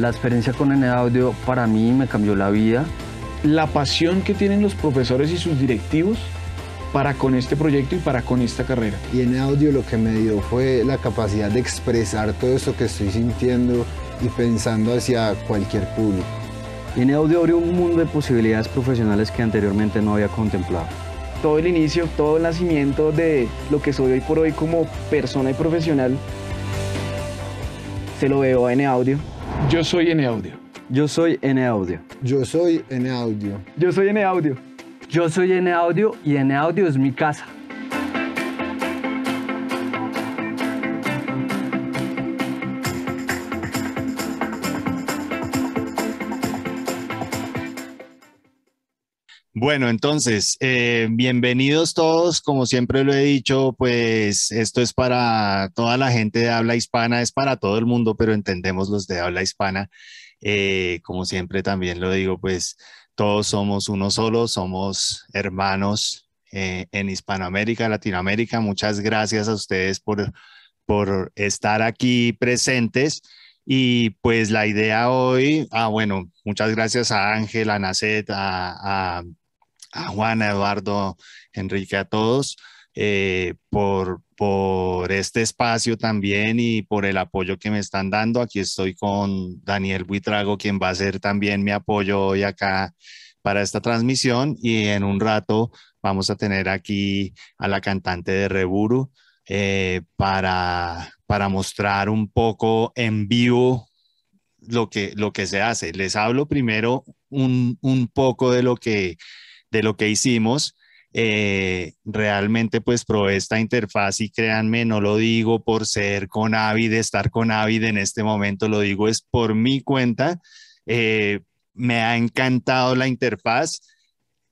La experiencia con N Audio para mí me cambió la vida. La pasión que tienen los profesores y sus directivos para con este proyecto y para con esta carrera. Y en audio lo que me dio fue la capacidad de expresar todo eso que estoy sintiendo y pensando hacia cualquier público. n audio abrió un mundo de posibilidades profesionales que anteriormente no había contemplado. Todo el inicio, todo el nacimiento de lo que soy hoy por hoy como persona y profesional, se lo veo a N audio. Yo soy N Audio. Yo soy N Audio. Yo soy N Audio. Yo soy N Audio. Yo soy N Audio y N Audio es mi casa. Bueno, entonces, eh, bienvenidos todos. Como siempre lo he dicho, pues esto es para toda la gente de habla hispana, es para todo el mundo, pero entendemos los de habla hispana. Eh, como siempre también lo digo, pues todos somos uno solo, somos hermanos eh, en Hispanoamérica, Latinoamérica. Muchas gracias a ustedes por, por estar aquí presentes. Y pues la idea hoy, ah, bueno, muchas gracias a Ángel, a Nacet, a a Juana, Eduardo, Enrique, a todos. Eh, por, por este espacio también y por el apoyo que me están dando. Aquí estoy con Daniel Buitrago, quien va a ser también mi apoyo hoy acá para esta transmisión y en un rato vamos a tener aquí a la cantante de Reburu eh, para, para mostrar un poco en vivo lo que, lo que se hace. Les hablo primero un poco de lo que de lo que hicimos. Eh, realmente pues probé esta interfaz y créanme, no lo digo por ser con Avid, estar con Avid en este momento, lo digo es por mi cuenta. Eh, me ha encantado la interfaz.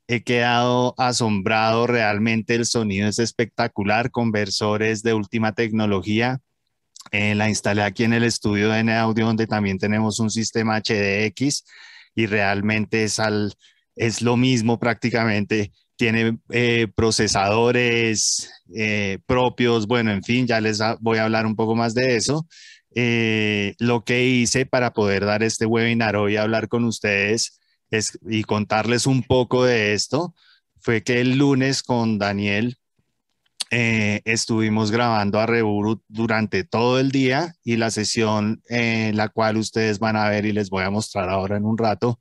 He quedado asombrado, realmente el sonido es espectacular, conversores de última tecnología. Eh, la instalé aquí en el estudio de N Audio, donde también tenemos un sistema HDX y realmente es al, es lo mismo prácticamente. Tiene eh, procesadores eh, propios, bueno, en fin, ya les voy a hablar un poco más de eso. Eh, lo que hice para poder dar este webinar hoy, hablar con ustedes y contarles un poco de esto, fue que el lunes con Daniel estuvimos grabando a Reburu durante todo el día y la sesión en la cual ustedes van a ver y les voy a mostrar ahora en un rato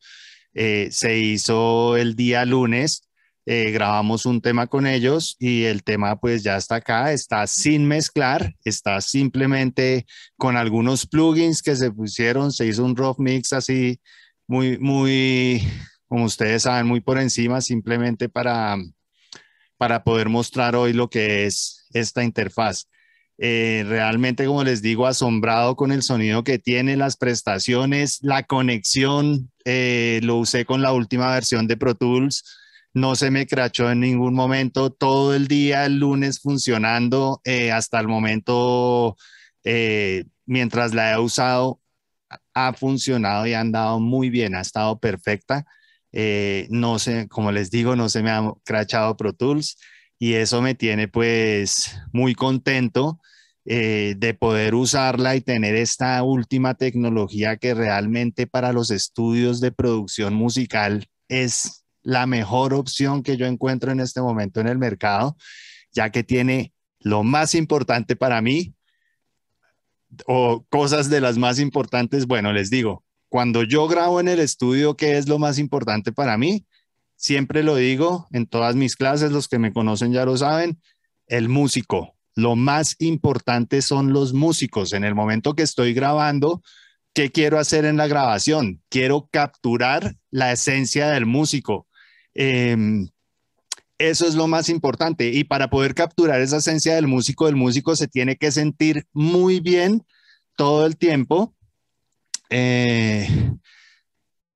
eh, se hizo el día lunes, eh, grabamos un tema con ellos y el tema pues ya está acá, está sin mezclar, está simplemente con algunos plugins que se pusieron, se hizo un rough mix así muy, muy, como ustedes saben, muy por encima, simplemente para, para poder mostrar hoy lo que es esta interfaz. Eh, realmente, como les digo, asombrado con el sonido que tiene, las prestaciones, la conexión eh, lo usé con la última versión de Pro Tools, no se me crachó en ningún momento, todo el día, el lunes funcionando, eh, hasta el momento, eh, mientras la he usado, ha funcionado y ha andado muy bien, ha estado perfecta. no sé, como les digo, no se me ha crachado Pro Tools y eso me tiene pues muy contento eh, de poder usarla y tener esta última tecnología que realmente para los estudios de producción musical es la mejor opción que yo encuentro en este momento en el mercado, ya que tiene lo más importante para mí o cosas de las más importantes. Bueno, les digo, cuando yo grabo en el estudio, ¿qué es lo más importante para mí? Siempre lo digo en todas mis clases, los que me conocen ya lo saben, el músico, lo más importante son los músicos. En el momento que estoy grabando, ¿qué quiero hacer en la grabación? Quiero capturar la esencia del músico. Em, eso es lo más importante. Y para poder capturar esa esencia del músico, el músico se tiene que sentir muy bien todo el tiempo, eh,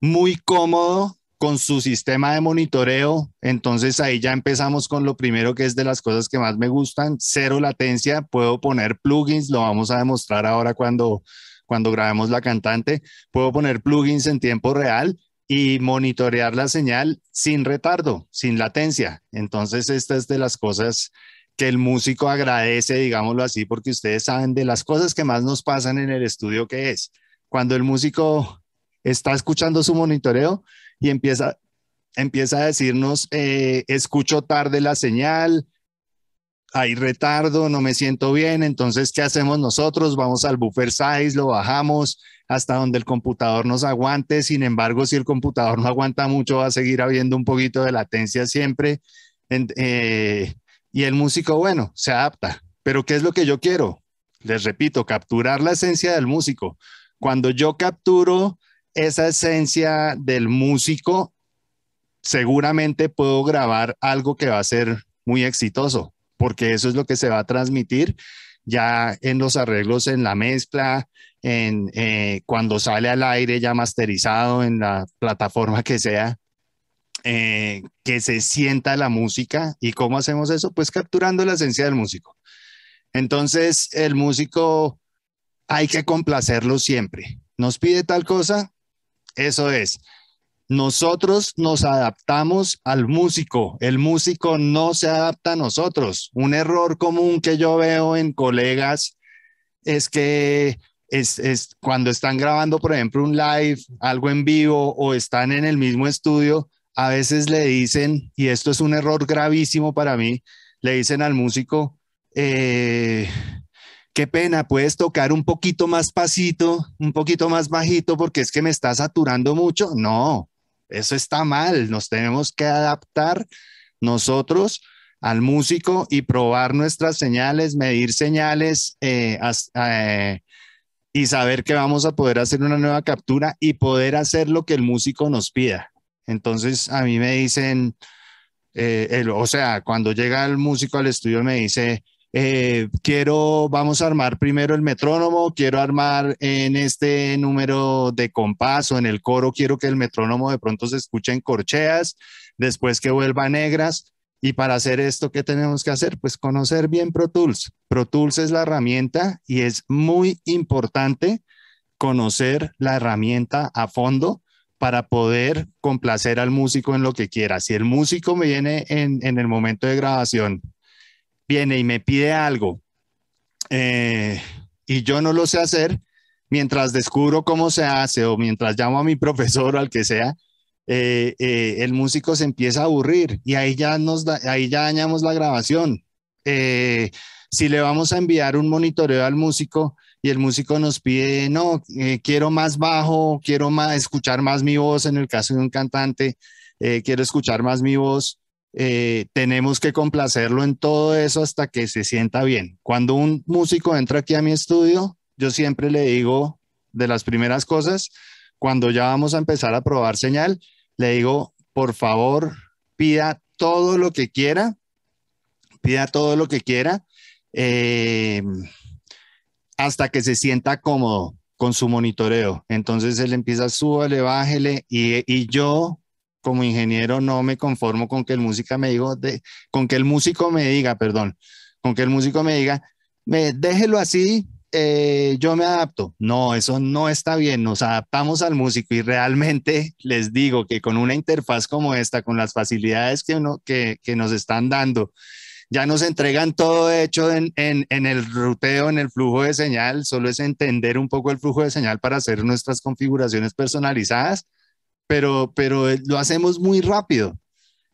muy cómodo con su sistema de monitoreo. Entonces ahí ya empezamos con lo primero que es de las cosas que más me gustan, cero latencia, puedo poner plugins, lo vamos a demostrar ahora cuando, cuando grabemos la cantante, puedo poner plugins en tiempo real y monitorear la señal sin retardo, sin latencia. Entonces esta es de las cosas que el músico agradece, digámoslo así, porque ustedes saben de las cosas que más nos pasan en el estudio que es. Cuando el músico está escuchando su monitoreo, y empieza, empieza a decirnos, eh, escucho tarde la señal, hay retardo, no me siento bien, entonces, ¿qué hacemos nosotros? Vamos al buffer size, lo bajamos hasta donde el computador nos aguante, sin embargo, si el computador no aguanta mucho, va a seguir habiendo un poquito de latencia siempre. Eh, y el músico, bueno, se adapta. Pero ¿qué es lo que yo quiero? Les repito, capturar la esencia del músico. Cuando yo capturo esa esencia del músico, seguramente puedo grabar algo que va a ser muy exitoso, porque eso es lo que se va a transmitir ya en los arreglos, en la mezcla, en eh, cuando sale al aire ya masterizado en la plataforma que sea, eh, que se sienta la música. ¿Y cómo hacemos eso? Pues capturando la esencia del músico. Entonces, el músico hay que complacerlo siempre. Nos pide tal cosa, eso es. Nosotros nos adaptamos al músico, el músico no se adapta a nosotros. Un error común que yo veo en colegas es que es, es, cuando están grabando, por ejemplo, un live, algo en vivo o están en el mismo estudio, a veces le dicen, y esto es un error gravísimo para mí, le dicen al músico, eh, qué pena, puedes tocar un poquito más pasito, un poquito más bajito, porque es que me está saturando mucho. No, eso está mal. Nos tenemos que adaptar nosotros al músico y probar nuestras señales, medir señales eh, eh, y saber que vamos a poder hacer una nueva captura y poder hacer lo que el músico nos pida. Entonces, a mí me dicen, eh, o sea, cuando llega el músico al estudio me dice, eh, quiero, vamos a armar primero el metrónomo, quiero armar en este número de compás o en el coro, quiero que el metrónomo de pronto se escuche en corcheas, después que vuelva negras. Y para hacer esto, ¿qué tenemos que hacer? Pues conocer bien Pro Tools. Pro Tools es la herramienta y es muy importante conocer la herramienta a fondo para poder complacer al músico en lo que quiera. Si el músico me viene en, en el momento de grabación viene y me pide algo eh, y yo no lo sé hacer, mientras descubro cómo se hace o mientras llamo a mi profesor o al que sea, eh, eh, el músico se empieza a aburrir y ahí ya, nos ahí ya dañamos la grabación. si le vamos a enviar un monitoreo al músico y el músico nos pide, no, quiero más bajo, quiero más, escuchar más mi voz en el caso de un cantante, quiero escuchar más mi voz, eh, tenemos que complacerlo en todo eso hasta que se sienta bien. Cuando un músico entra aquí a mi estudio, yo siempre le digo de las primeras cosas, cuando ya vamos a empezar a probar señal, le digo, por favor, pida todo lo que quiera, pida todo lo que quiera, eh, hasta que se sienta cómodo con su monitoreo. Entonces él empieza, baja, bájele, y, y yo como ingeniero no me conformo con que el música me digo con que el músico me diga, perdón, con que el músico me diga, me, déjelo así, eh, yo me adapto. No, eso no está bien. Nos adaptamos al músico y realmente les digo que con una interfaz como esta, con las facilidades que, uno, que, que nos están dando, ya nos entregan todo hecho en, en, en, el ruteo, en el flujo de señal. Solo es entender un poco el flujo de señal para hacer nuestras configuraciones personalizadas pero, eh, lo hacemos muy rápido.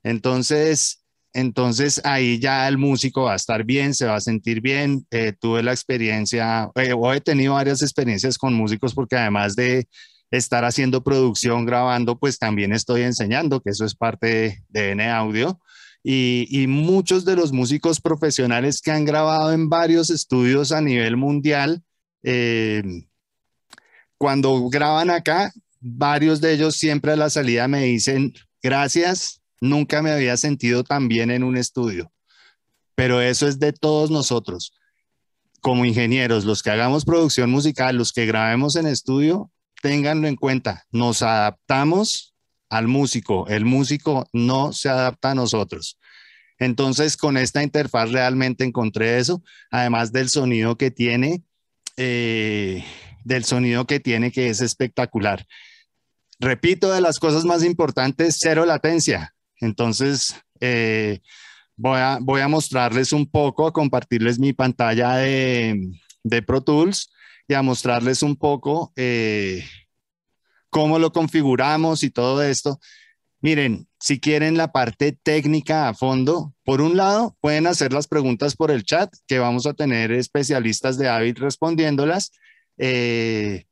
Entonces, entonces ahí ya el músico va a estar bien, se va a sentir bien. Eh, tuve la experiencia, eh, o he tenido varias experiencias con músicos porque además de estar haciendo producción, grabando, pues también estoy enseñando, que eso es parte de, N Audio. Y, muchos de los músicos profesionales que han grabado en varios estudios a nivel mundial, cuando graban acá, varios de ellos siempre a la salida me dicen, gracias, nunca me había sentido tan bien en un estudio. Pero eso es de todos nosotros. Como ingenieros, los que hagamos producción musical, los que grabemos en estudio, ténganlo en cuenta, nos adaptamos al músico, el músico no se adapta a nosotros. Entonces, con esta interfaz realmente encontré eso, además del sonido que tiene, eh, del sonido que tiene que es espectacular repito, de las cosas más importantes, cero latencia. Entonces, eh, voy, a, mostrarles un poco, a compartirles mi pantalla de, de Pro Tools y a mostrarles un poco eh, cómo lo configuramos y todo esto. Miren, si quieren la parte técnica a fondo, por un lado, pueden hacer las preguntas por el chat, que vamos a tener especialistas de Avid respondiéndolas. Eh,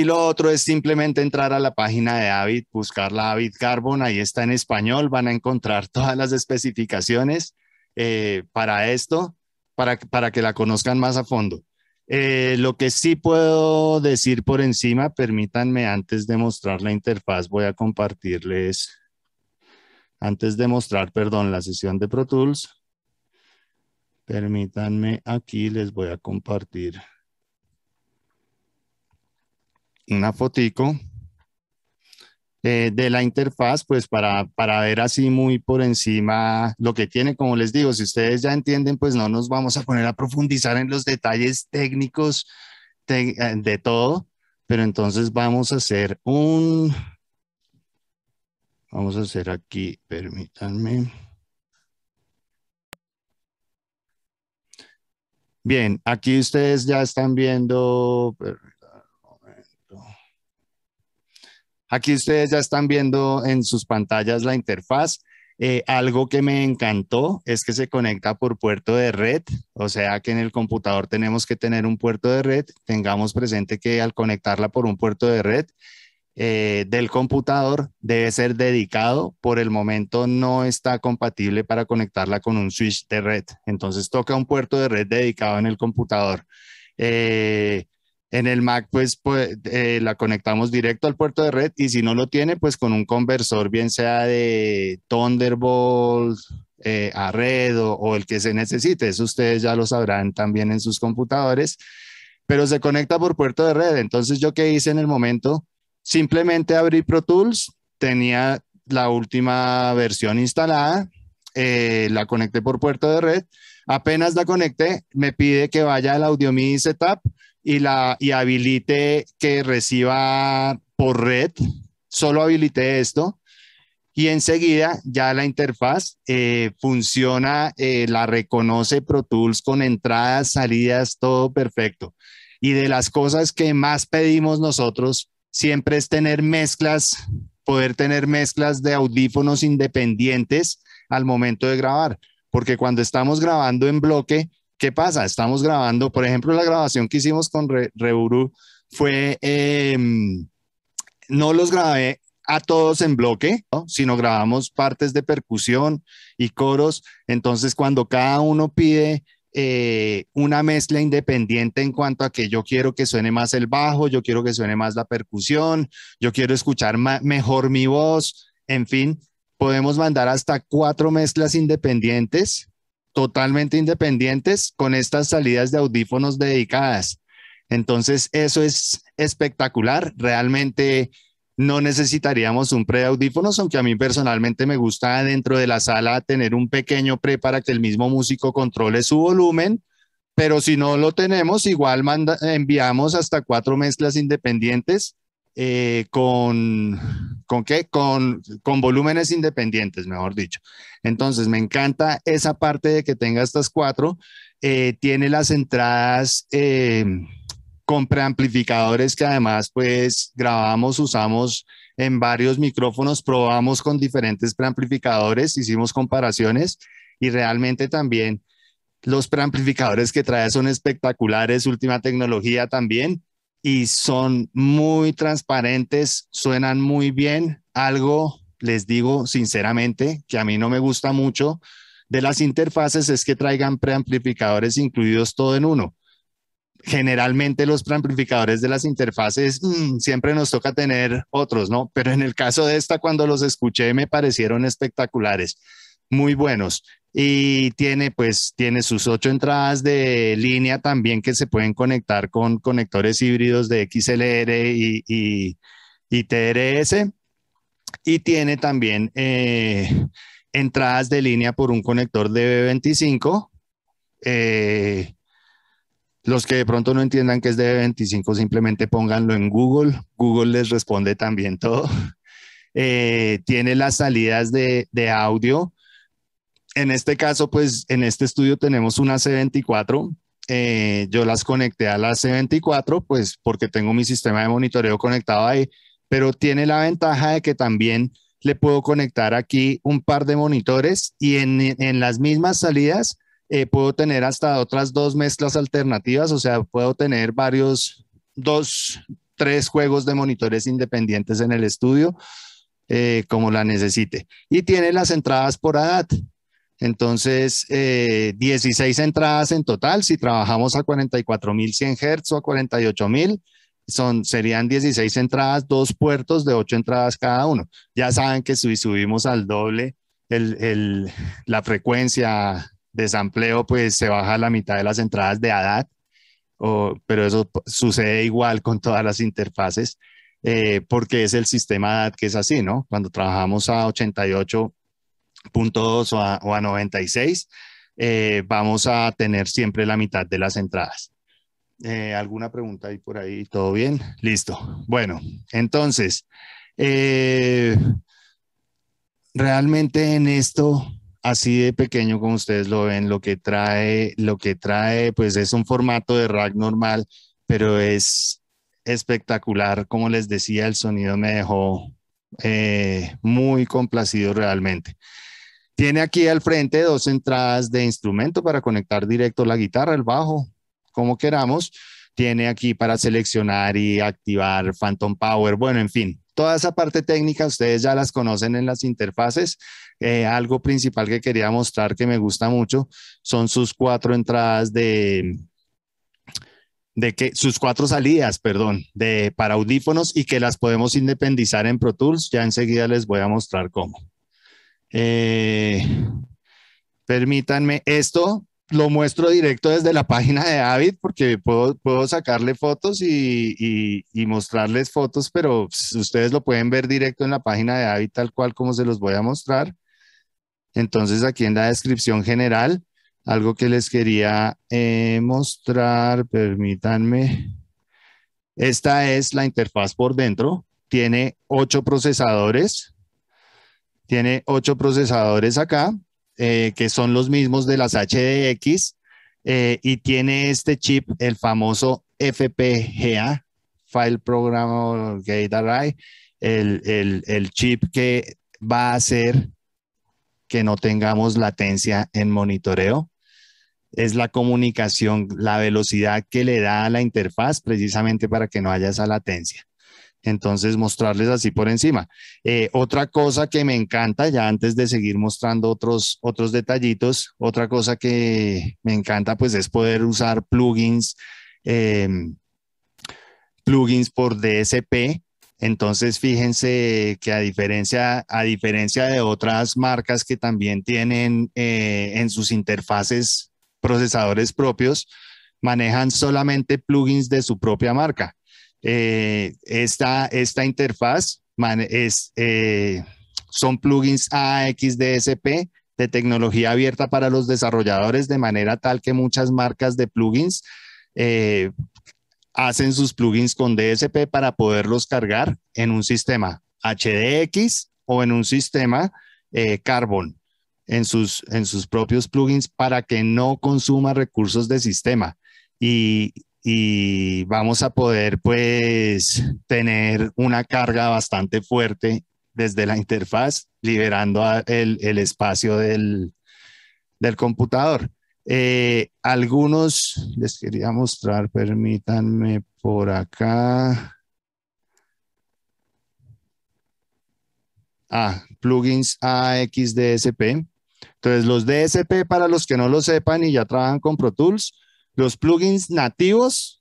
y lo otro es simplemente entrar a la página de Avid, buscar la Avid Carbon, ahí está en español, van a encontrar todas las especificaciones eh, para esto, para, para que la conozcan más a fondo. Eh, lo que sí puedo decir por encima, permítanme antes de mostrar la interfaz, voy a compartirles, antes de mostrar, perdón, la sesión de Pro Tools, permítanme aquí, les voy a compartir una fotico eh, de la interfaz, pues para, ver así muy por encima lo que tiene. Como les digo, si ustedes ya entienden, pues no nos vamos a poner a profundizar en los detalles técnicos de, eh, de todo, pero entonces vamos a hacer un... Vamos a hacer aquí, permítanme. Bien, aquí ustedes ya están viendo, Aquí ustedes ya están viendo en sus pantallas la interfaz. Eh, algo que me encantó es que se conecta por puerto de red, o sea que en el computador tenemos que tener un puerto de red. Tengamos presente que al conectarla por un puerto de red eh, del computador debe ser dedicado. Por el momento no está compatible para conectarla con un switch de red. Entonces toca un puerto de red dedicado en el computador. Eh, en el Mac, pues, pues eh, la conectamos directo al puerto de red y si no lo tiene, pues con un conversor, bien sea de Thunderbolt, eh, a red o, el que se necesite. Eso ustedes ya lo sabrán también en sus computadores, pero se conecta por puerto de red. Entonces, ¿yo qué hice en el momento? Simplemente abrí Pro Tools, tenía la última versión instalada, eh, la conecté por puerto de red. Apenas la conecté, me pide que vaya al Audio MIDI Setup y, la, y habilite que reciba por red, solo habilite esto y enseguida ya la interfaz eh, funciona, eh, la reconoce Pro Tools con entradas, salidas, todo perfecto. Y de las cosas que más pedimos nosotros siempre es tener mezclas, poder tener mezclas de audífonos independientes al momento de grabar, porque cuando estamos grabando en bloque, ¿Qué pasa? Estamos grabando, por ejemplo, la grabación que hicimos con Reburu fue, em, no los grabé a todos en bloque, sino grabamos partes de percusión y coros. Entonces, cuando cada uno pide eh, una mezcla independiente en cuanto a que yo quiero que suene más el bajo, yo quiero que suene más la percusión, yo quiero escuchar mejor mi voz, en fin, podemos mandar hasta cuatro mezclas independientes totalmente independientes con estas salidas de audífonos dedicadas. Entonces, eso es espectacular. Realmente no necesitaríamos un pre audífonos, aunque a mí personalmente me gusta dentro de la sala tener un pequeño pre para que el mismo músico controle su volumen. Pero si no lo tenemos, igual manda, enviamos hasta cuatro mezclas independientes eh, con, ¿Con qué? Con, con volúmenes independientes, mejor dicho. Entonces, me encanta esa parte de que tenga estas cuatro. Eh, tiene las entradas eh, con preamplificadores que además, pues, grabamos, usamos en varios micrófonos, probamos con diferentes preamplificadores, hicimos comparaciones y realmente también los preamplificadores que trae son espectaculares, última tecnología también y son muy transparentes, suenan muy bien. Algo, les digo sinceramente, que a mí no me gusta mucho de las interfaces es que traigan preamplificadores incluidos todo en uno. Generalmente los preamplificadores de las interfaces mm, siempre nos toca tener otros, ¿no? Pero en el caso de esta, cuando los escuché, me parecieron espectaculares muy buenos. Y tiene, pues, tiene sus ocho entradas de línea también que se pueden conectar con conectores híbridos de XLR y, TRS. Y tiene también eh, entradas de línea por un conector db 25 eh, los que de pronto no entiendan que es db 25, simplemente pónganlo en Google. Google les responde también todo. Eh, tiene las salidas de, audio en este caso, pues en este estudio tenemos una C24. Eh, yo las conecté a la C24, pues porque tengo mi sistema de monitoreo conectado ahí, pero tiene la ventaja de que también le puedo conectar aquí un par de monitores y en, en las mismas salidas eh, puedo tener hasta otras dos mezclas alternativas, o sea, puedo tener varios, dos, tres juegos de monitores independientes en el estudio. Eh, como la necesite. Y tiene las entradas por ADAT. Entonces, 16 eh, entradas en total. Si trabajamos a 44.100 Hz o a 48.000, son, serían 16 entradas, dos puertos de 8 entradas cada uno. Ya saben que si subimos al doble el, el, la frecuencia de desampleo, pues se baja a la mitad de las entradas de ADAT, pero eso sucede igual con todas las interfaces, eh, porque es el sistema ADAT que es así, ¿no? Cuando trabajamos a 88 .2 o a, 96, eh, vamos a tener siempre la mitad de las entradas. Eh, ¿Alguna pregunta ahí por ahí? ¿Todo bien? Listo. Bueno, entonces, eh, realmente en esto, así de pequeño como ustedes lo ven, lo que trae, lo que trae, pues es un formato de rack normal, pero es espectacular. Como les decía, el sonido me dejó muy complacido realmente. Tiene aquí al frente dos entradas de instrumento para conectar directo la guitarra, el bajo, como queramos. Tiene aquí para seleccionar y activar Phantom Power. Bueno, en fin, toda esa parte técnica ustedes ya las conocen en las interfaces. Eh, algo principal que quería mostrar que me gusta mucho son sus cuatro entradas de, de que sus cuatro salidas, perdón, de para audífonos y que las podemos independizar en Pro Tools. Ya enseguida les voy a mostrar cómo. Eh, permítanme, esto lo muestro directo desde la página de Avid porque puedo, sacarle fotos y, mostrarles fotos, pero ustedes lo pueden ver directo en la página de Avid tal cual como se los voy a mostrar. Entonces aquí en la descripción general, algo que les quería eh, mostrar, permítanme. Esta es la interfaz por dentro, tiene ocho procesadores, tiene ocho procesadores acá, eh, que son los mismos de las HDX, eh, y tiene este chip, el famoso FPGA, File Program Gate Array, el chip que va a hacer que no tengamos latencia en monitoreo. Es la comunicación, la velocidad que le da a la interfaz precisamente para que no haya esa latencia. Entonces, mostrarles así por encima. Eh, otra cosa que me encanta, ya antes de seguir mostrando otros, otros detallitos, otra cosa que me encanta, pues es poder usar plugins, em, plugins por DSP. Entonces, fíjense que a diferencia, a diferencia de otras marcas que también tienen eh, en sus interfaces procesadores propios, manejan solamente plugins de su propia marca. Eh, esta, esta interfaz es, eh, son plugins AXDSP de tecnología abierta para los desarrolladores, de manera tal que muchas marcas de plugins eh, hacen sus plugins con DSP para poderlos cargar en un sistema HDX o en un sistema Carbon. En sus, en sus propios plugins para que no consuma recursos de sistema. Y, y vamos a poder pues tener una carga bastante fuerte desde la interfaz, liberando el, espacio del, computador. Eh, algunos les quería mostrar, permítanme por acá. Ah, plugins AXDSP. Entonces, los DSP, para los que no lo sepan y ya trabajan con Pro Tools, los plugins nativos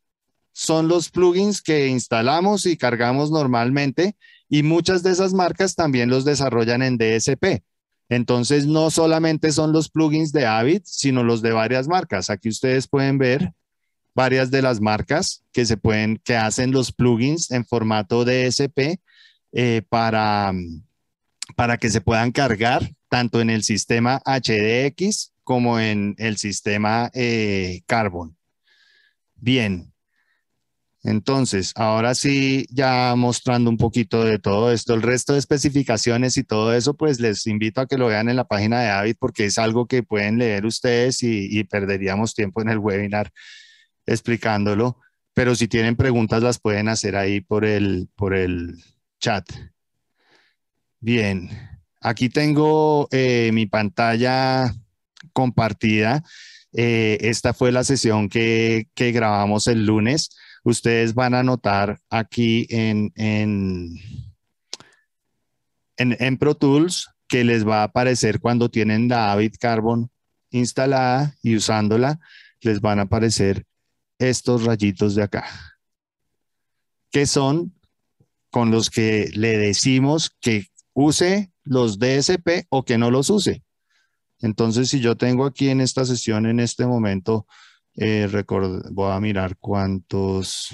son los plugins que instalamos y cargamos normalmente y muchas de esas marcas también los desarrollan en DSP. Entonces, no solamente son los plugins de Avid, sino los de varias marcas. Aquí ustedes pueden ver varias de las marcas que se pueden, que hacen los plugins en formato DSP eh, para, para que se puedan cargar tanto en el sistema HDX como en el sistema eh, Carbon. Bien. Entonces, ahora sí, ya mostrando un poquito de todo esto, el resto de especificaciones y todo eso, pues les invito a que lo vean en la página de Avid porque es algo que pueden leer ustedes y, perderíamos tiempo en el webinar explicándolo. Pero si tienen preguntas, las pueden hacer ahí por el, por el chat. Bien, aquí tengo eh, mi pantalla compartida. Eh, esta fue la sesión que, grabamos el lunes. Ustedes van a notar aquí en, en, en, en Pro Tools que les va a aparecer cuando tienen la Avid Carbon instalada y usándola, les van a aparecer estos rayitos de acá, que son con los que le decimos que use los DSP o que no los use. Entonces, si yo tengo aquí en esta sesión, en este momento, eh, voy a mirar cuántos...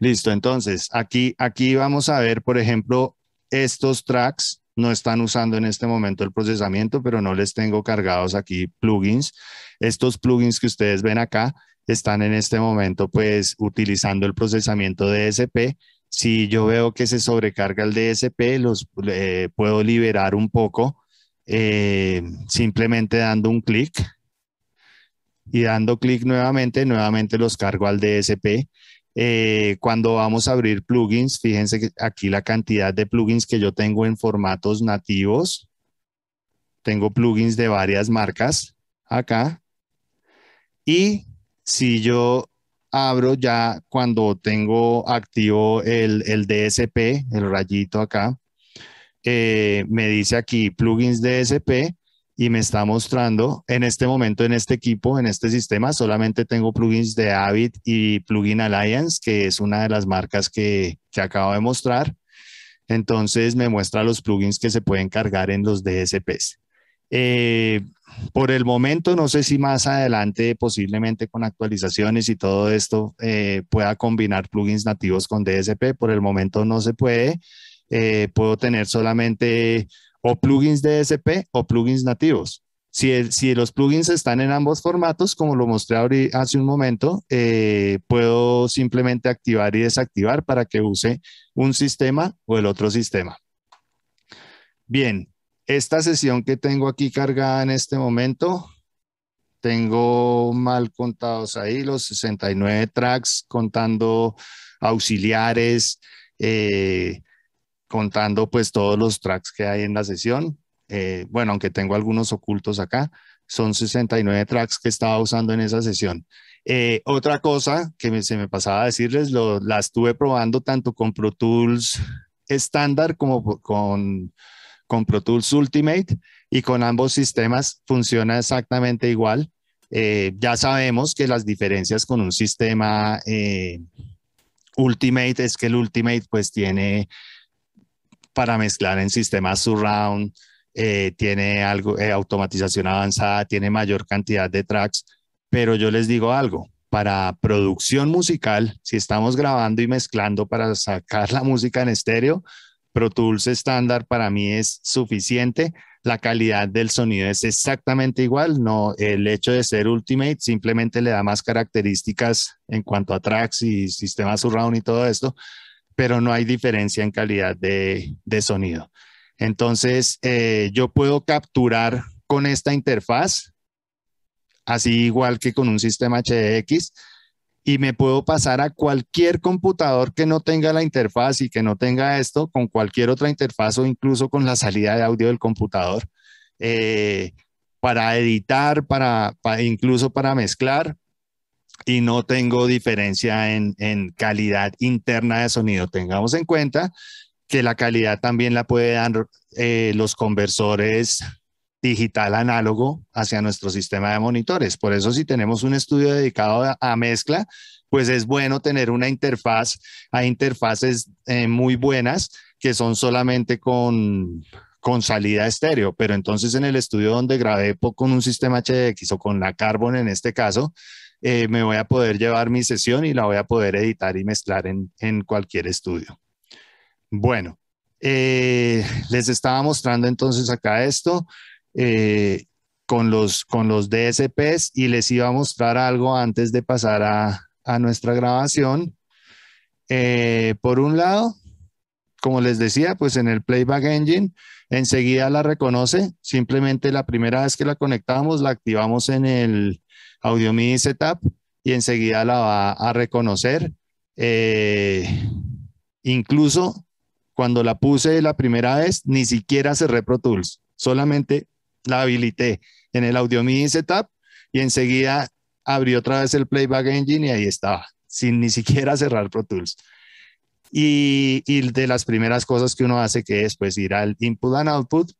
Listo, entonces aquí, aquí vamos a ver, por ejemplo, estos tracks no están usando en este momento el procesamiento, pero no les tengo cargados aquí plugins. Estos plugins que ustedes ven acá están en este momento pues utilizando el procesamiento DSP. Si yo veo que se sobrecarga el DSP, los eh, puedo liberar un poco eh, simplemente dando un clic y dando clic nuevamente, nuevamente los cargo al DSP. Eh, cuando vamos a abrir plugins, fíjense que aquí la cantidad de plugins que yo tengo en formatos nativos. Tengo plugins de varias marcas acá. Y si yo abro ya cuando tengo activo el, DSP, el rayito acá, eh, me dice aquí plugins DSP y me está mostrando en este momento, en este equipo, en este sistema, solamente tengo plugins de Avid y Plugin Alliance, que es una de las marcas que, acabo de mostrar. Entonces me muestra los plugins que se pueden cargar en los DSPs. Eh, por el momento, no sé si más adelante, posiblemente con actualizaciones y todo esto, eh, pueda combinar plugins nativos con DSP. Por el momento no se puede. Eh, puedo tener solamente o plugins DSP o plugins nativos. Si, los plugins están en ambos formatos, como lo mostré hace un momento, eh, puedo simplemente activar y desactivar para que use un sistema o el otro sistema. Bien, esta sesión que tengo aquí cargada en este momento, tengo mal contados ahí los 69 tracks, contando auxiliares, eh, contando pues todos los tracks que hay en la sesión. Eh, bueno, aunque tengo algunos ocultos acá, son 69 tracks que estaba usando en esa sesión. Eh, otra cosa que se me pasaba a decirles, la estuve probando tanto con Pro Tools estándar como con con Pro Tools Ultimate y con ambos sistemas funciona exactamente igual. Eh, ya sabemos que las diferencias con un sistema eh, Ultimate es que el Ultimate pues tiene para mezclar en sistemas surround, eh, tiene algo, automatización avanzada, tiene mayor cantidad de tracks, pero yo les digo algo, para producción musical, si estamos grabando y mezclando para sacar la música en estéreo, Pro Tools estándar para mí es suficiente. La calidad del sonido es exactamente igual. No, el hecho de ser Ultimate simplemente le da más características en cuanto a tracks y sistemas surround y todo esto, pero no hay diferencia en calidad de, sonido. Entonces, eh, yo puedo capturar con esta interfaz, así igual que con un sistema HDX, y me puedo pasar a cualquier computador que no tenga la interfaz y que no tenga esto, con cualquier otra interfaz o incluso con la salida de audio del computador, eh, para editar, para, incluso para mezclar, y no tengo diferencia en, calidad interna de sonido. Tengamos en cuenta que la calidad también la pueden dar eh, los conversores digital análogo hacia nuestro sistema de monitores. Por eso si tenemos un estudio dedicado a, mezcla, pues es bueno tener una interfaz. Hay interfaces eh, muy buenas que son solamente con, salida estéreo, pero entonces en el estudio donde grabé con un sistema HDX o con la Carbon en este caso, eh, me voy a poder llevar mi sesión y la voy a poder editar y mezclar en, cualquier estudio. Bueno, eh, les estaba mostrando entonces acá esto. Eh, con, los, con los DSPs y les iba a mostrar algo antes de pasar a, nuestra grabación. Eh, por un lado, como les decía, pues en el Playback Engine enseguida la reconoce. Simplemente la primera vez que la conectamos, la activamos en el Audio MIDI Setup y enseguida la va a reconocer. Eh, incluso cuando la puse la primera vez, ni siquiera cerré Pro Tools, solamente la habilité en el Audio MIDI Setup y enseguida abrí otra vez el Playback Engine y ahí estaba, sin ni siquiera cerrar Pro Tools. Y, y de las primeras cosas que uno hace que es pues ir al Input and Output,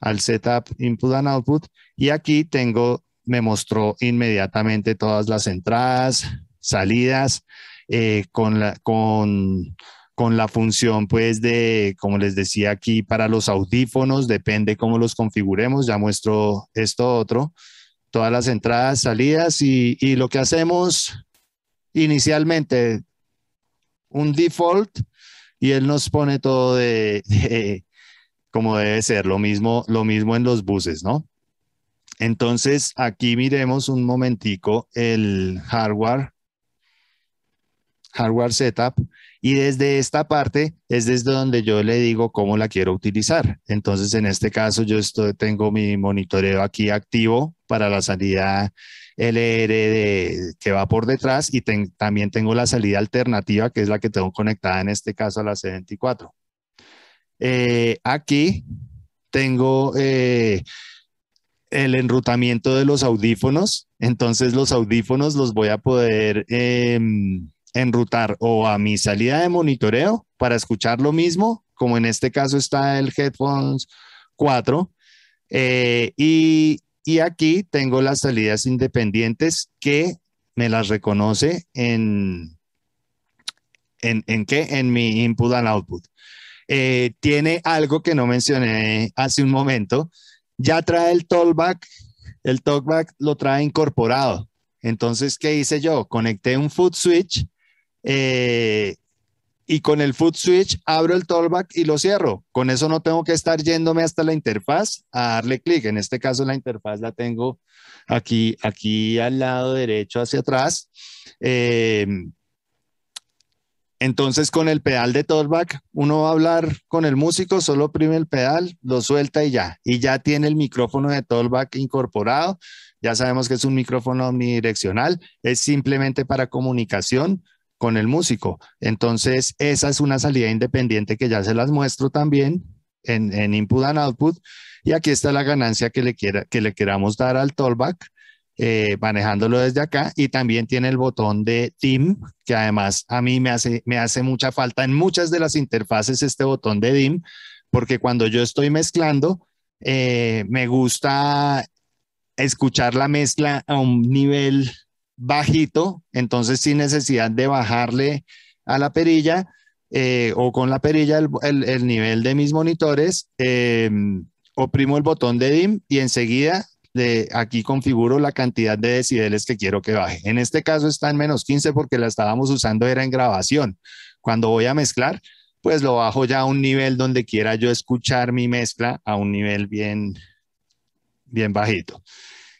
al Setup Input and Output y aquí tengo, me mostró inmediatamente todas las entradas, salidas, eh, con, la, con con la función, pues, de, como les decía aquí, para los audífonos, depende cómo los configuremos, ya muestro esto otro, todas las entradas, salidas y, lo que hacemos inicialmente, un default y él nos pone todo de, como debe ser, lo mismo, lo mismo en los buses, ¿no? Entonces, aquí miremos un momentico el hardware hardware setup, y desde esta parte es desde donde yo le digo cómo la quiero utilizar. Entonces, en este caso, yo estoy, tengo mi monitoreo aquí activo para la salida LR que va por detrás y también tengo la salida alternativa, que es la que tengo conectada en este caso a la C24. Eh, aquí tengo eh, el enrutamiento de los audífonos. Entonces, los audífonos los voy a poder... Em, enrutar o a mi salida de monitoreo para escuchar lo mismo, como en este caso está el Headphones 4. Eh, y, aquí tengo las salidas independientes que me las reconoce en, en, qué? En mi input and output. Eh, tiene algo que no mencioné hace un momento. Ya trae el talkback. El talkback lo trae incorporado. Entonces, ¿qué hice yo? Conecté un foot switch eh, y con el foot switch abro el talkback y lo cierro. Con eso no tengo que estar yéndome hasta la interfaz a darle clic. En este caso la interfaz la tengo aquí, aquí al lado derecho hacia atrás. Eh, entonces con el pedal de talkback uno va a hablar con el músico, solo oprime el pedal, lo suelta y ya. Y ya tiene el micrófono de talkback incorporado. Ya sabemos que es un micrófono omnidireccional, es simplemente para comunicación con el músico. Entonces, esa es una salida independiente que ya se las muestro también en, input and output. Y aquí está la ganancia que le, quiera, que le queramos dar al Tallback eh, manejándolo desde acá. Y también tiene el botón de DIM, que además a mí me hace, me hace mucha falta en muchas de las interfaces este botón de DIM, porque cuando yo estoy mezclando, eh, me gusta escuchar la mezcla a un nivel bajito, entonces sin necesidad de bajarle a la perilla eh, o con la perilla el, nivel de mis monitores, em, oprimo el botón de DIM y enseguida de aquí configuro la cantidad de decibeles que quiero que baje. En este caso está en menos 15 porque la estábamos usando era en grabación. Cuando voy a mezclar, pues lo bajo ya a un nivel donde quiera yo escuchar mi mezcla a un nivel bien, bien bajito.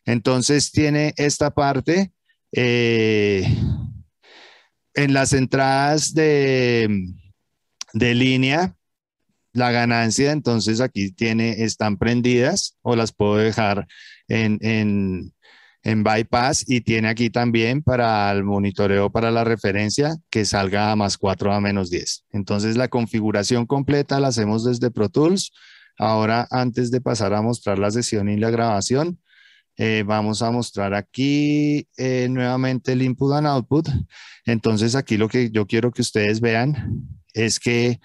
Entonces tiene esta parte eh, en las entradas de, línea, la ganancia, entonces aquí tiene, están prendidas o las puedo dejar en, en, en, bypass y tiene aquí también para el monitoreo para la referencia que salga a más 4 a menos 10. Entonces la configuración completa la hacemos desde Pro Tools. Ahora, antes de pasar a mostrar la sesión y la grabación, eh, vamos a mostrar aquí eh, nuevamente el input and output. Entonces aquí lo que yo quiero que ustedes vean es que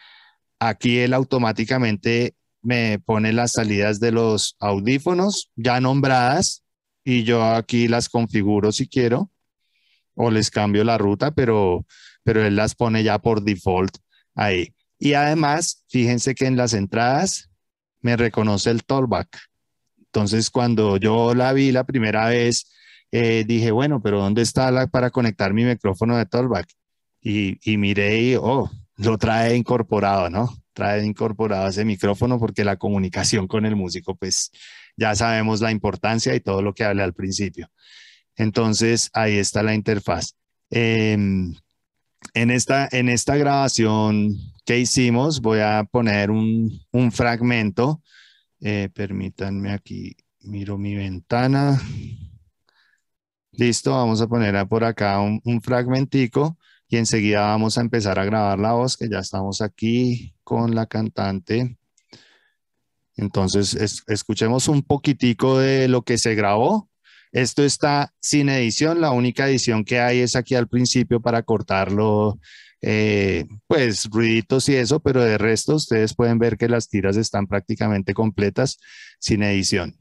aquí él automáticamente me pone las salidas de los audífonos ya nombradas y yo aquí las configuro si quiero o les cambio la ruta, pero, pero él las pone ya por default ahí. Y además, fíjense que en las entradas me reconoce el TalkBack. Entonces, cuando yo la vi la primera vez, eh, dije, bueno, pero ¿dónde está la para conectar mi micrófono de Tollback? Y, y miré y, oh, lo trae incorporado, ¿no? Trae incorporado ese micrófono porque la comunicación con el músico, pues ya sabemos la importancia y todo lo que hablé al principio. Entonces, ahí está la interfaz. Em, en, esta, en esta grabación que hicimos, voy a poner un, un fragmento eh, permítanme aquí, miro mi ventana. Listo, vamos a poner por acá un, fragmentico y enseguida vamos a empezar a grabar la voz, que ya estamos aquí con la cantante. Entonces, escuchemos un poquitico de lo que se grabó. Esto está sin edición, la única edición que hay es aquí al principio para cortarlo eh, pues ruiditos y eso, pero de resto ustedes pueden ver que las tiras están prácticamente completas sin edición.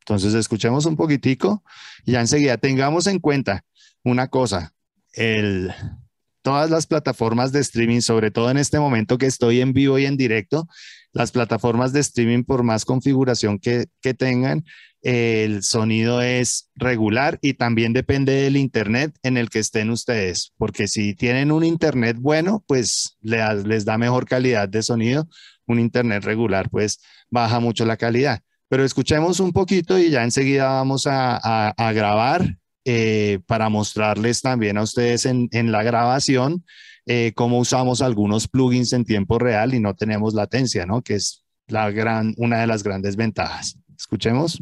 Entonces escuchemos un poquitico y ya enseguida tengamos en cuenta una cosa, el, todas las plataformas de streaming, sobre todo en este momento que estoy en vivo y en directo, las plataformas de streaming, por más configuración que, tengan, el sonido es regular y también depende del internet en el que estén ustedes, porque si tienen un internet bueno, pues les, da mejor calidad de sonido, un internet regular pues baja mucho la calidad. Pero escuchemos un poquito y ya enseguida vamos a, grabar eh, para mostrarles también a ustedes en, en la grabación como eh, cómo usamos algunos plugins en tiempo real y no tenemos latencia, ¿no? Que es la gran, una de las grandes ventajas. Escuchemos.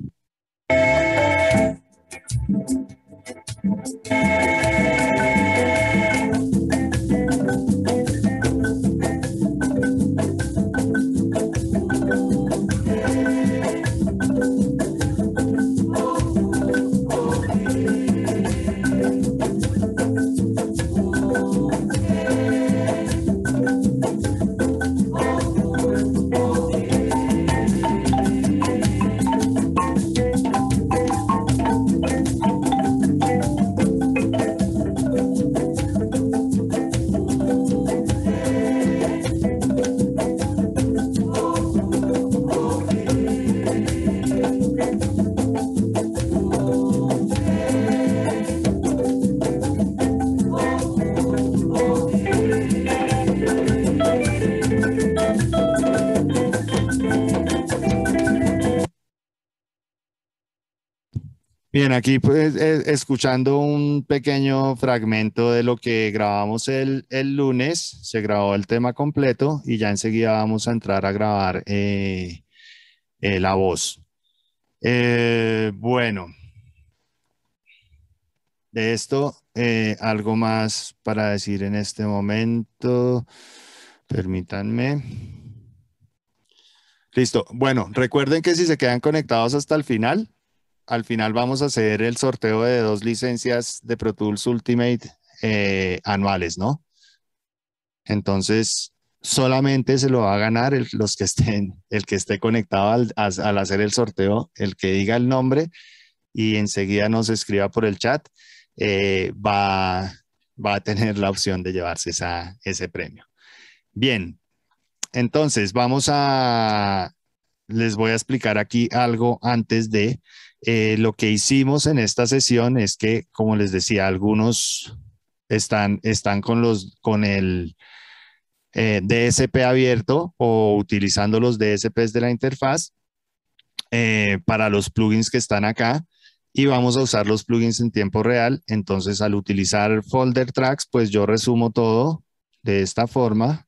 Bien, aquí pues eh, escuchando un pequeño fragmento de lo que grabamos el, lunes, se grabó el tema completo y ya enseguida vamos a entrar a grabar eh, eh, la voz. bueno, de esto algo más para decir en este momento, permítanme. Listo. Bueno, recuerden que si se quedan conectados hasta el final, al final vamos a hacer el sorteo de dos licencias de Pro Tools Ultimate eh, anuales, ¿no? Entonces, solamente se lo va a ganar el, los que estén, el que esté conectado al, hacer el sorteo, el que diga el nombre y enseguida nos escriba por el chat, eh, va, va a tener la opción de llevarse esa, ese premio. Bien, entonces vamos a, les voy a explicar aquí algo antes de, eh, lo que hicimos en esta sesión es que, como les decía, algunos están, están con, los, con el eh, DSP abierto o utilizando los DSPs de la interfaz eh, para los plugins que están acá y vamos a usar los plugins en tiempo real. Entonces, al utilizar folder tracks, pues yo resumo todo de esta forma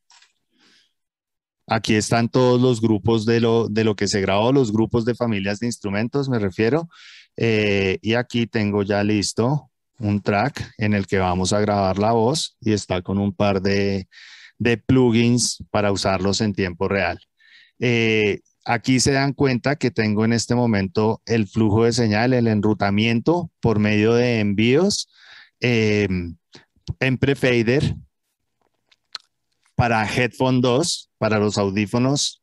Aquí están todos los grupos de lo, que se grabó, los grupos de familias de instrumentos, me refiero. Eh, y aquí tengo ya listo un track en el que vamos a grabar la voz y está con un par de, plugins para usarlos en tiempo real. Eh, aquí se dan cuenta que tengo en este momento el flujo de señal, el enrutamiento por medio de envíos. Eh, en prefader para Headphone 2, para los audífonos,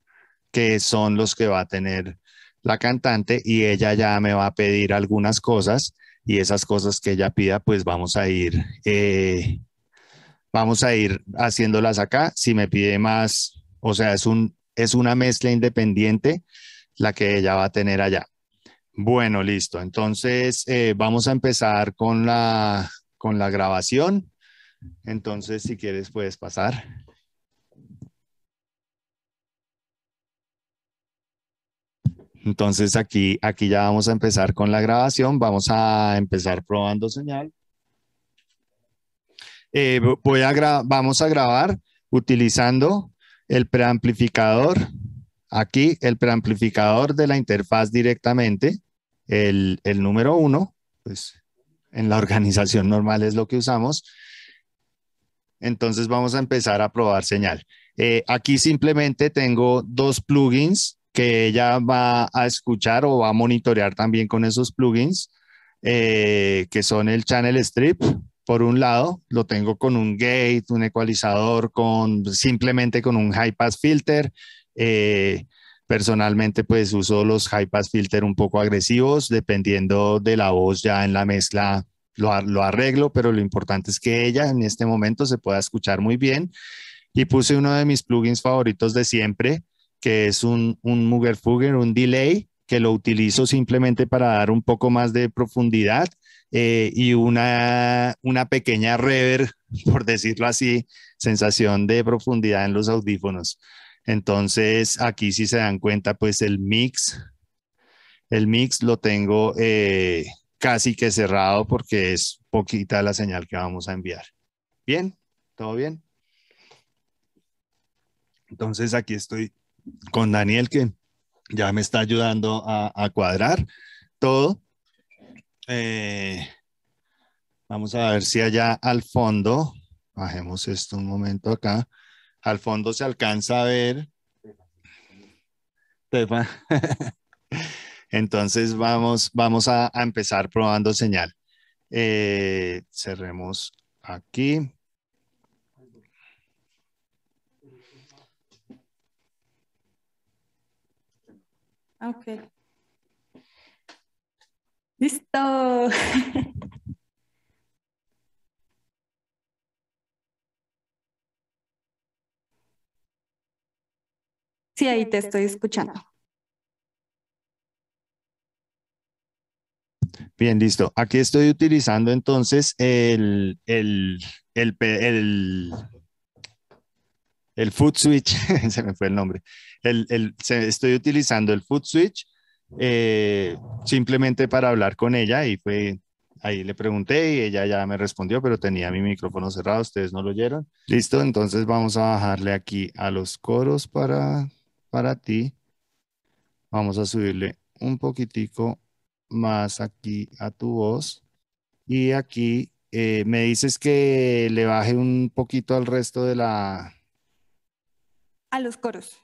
que son los que va a tener la cantante y ella ya me va a pedir algunas cosas y esas cosas que ella pida, pues vamos a ir, eh, vamos a ir haciéndolas acá. Si me pide más, o sea, es, un, es una mezcla independiente la que ella va a tener allá. Bueno, listo. Entonces eh, vamos a empezar con la, con la grabación. Entonces, si quieres, puedes pasar. Entonces aquí, aquí ya vamos a empezar con la grabación. Vamos a empezar probando señal. Eh, voy a vamos a grabar utilizando el preamplificador. Aquí el preamplificador de la interfaz directamente, el, número uno, pues en la organización normal es lo que usamos. Entonces vamos a empezar a probar señal. Eh, aquí simplemente tengo dos plugins que ella va a escuchar o va a monitorear también con esos plugins, eh, que son el Channel Strip, por un lado, lo tengo con un gate, un ecualizador, con simplemente con un high pass filter. Eh, personalmente, pues uso los high pass filter un poco agresivos, dependiendo de la voz ya en la mezcla. Lo, lo arreglo, pero lo importante es que ella en este momento se pueda escuchar muy bien. Y puse uno de mis plugins favoritos de siempre, que es un, un Fugger, un delay, que lo utilizo simplemente para dar un poco más de profundidad eh, y una, pequeña rever por decirlo así, sensación de profundidad en los audífonos. Entonces, aquí si se dan cuenta, pues el mix, el mix lo tengo eh, casi que cerrado porque es poquita la señal que vamos a enviar. Bien, todo bien. Entonces, aquí estoy con Daniel, que ya me está ayudando a, cuadrar todo. Eh, vamos a ver si allá al fondo, bajemos esto un momento acá, al fondo se alcanza a ver. Entonces vamos, vamos a, empezar probando señal. Eh, cerremos aquí. Ah, ok. Listo. Sí, ahí te estoy escuchando. Bien, listo. Aquí estoy utilizando entonces el, el, el, el, el food switch, se me fue el nombre, el, el, estoy utilizando el Food Switch eh, simplemente para hablar con ella y fue ahí le pregunté y ella ya me respondió, pero tenía mi micrófono cerrado, ustedes no lo oyeron. Listo, entonces vamos a bajarle aquí a los coros para, para ti. Vamos a subirle un poquitico más aquí a tu voz. Y aquí eh, me dices que le baje un poquito al resto de la... A los coros.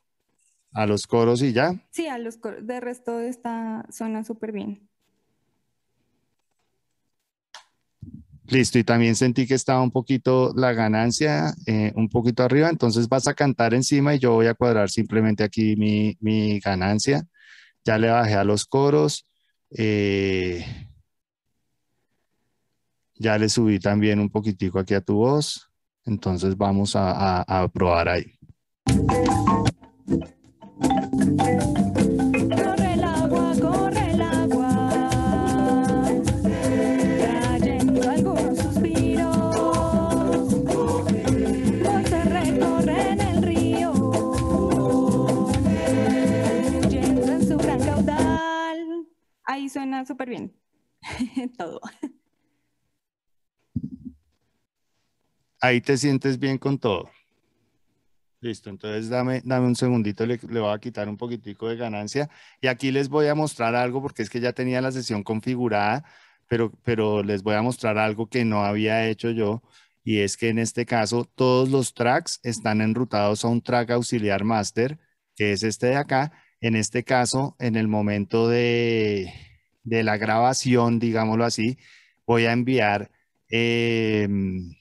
A los coros y ya. Sí, a los coros. De resto esta suena súper bien. Listo, y también sentí que estaba un poquito la ganancia, eh, un poquito arriba, entonces vas a cantar encima y yo voy a cuadrar simplemente aquí mi, ganancia. Ya le bajé a los coros, eh, ya le subí también un poquitico aquí a tu voz, entonces vamos a probar ahí. Corre el agua, corre el agua Trayendo algún suspiro se recorre en el río Yendo en su gran caudal Ahí suena súper bien Todo Ahí te sientes bien con todo Listo, entonces dame, dame un segundito, le, voy a quitar un poquitico de ganancia y aquí les voy a mostrar algo porque es que ya tenía la sesión configurada, pero, pero les voy a mostrar algo que no había hecho yo y es que en este caso todos los tracks están enrutados a un track auxiliar master, que es este de acá. En este caso, en el momento de, de la grabación, digámoslo así, voy a enviar em,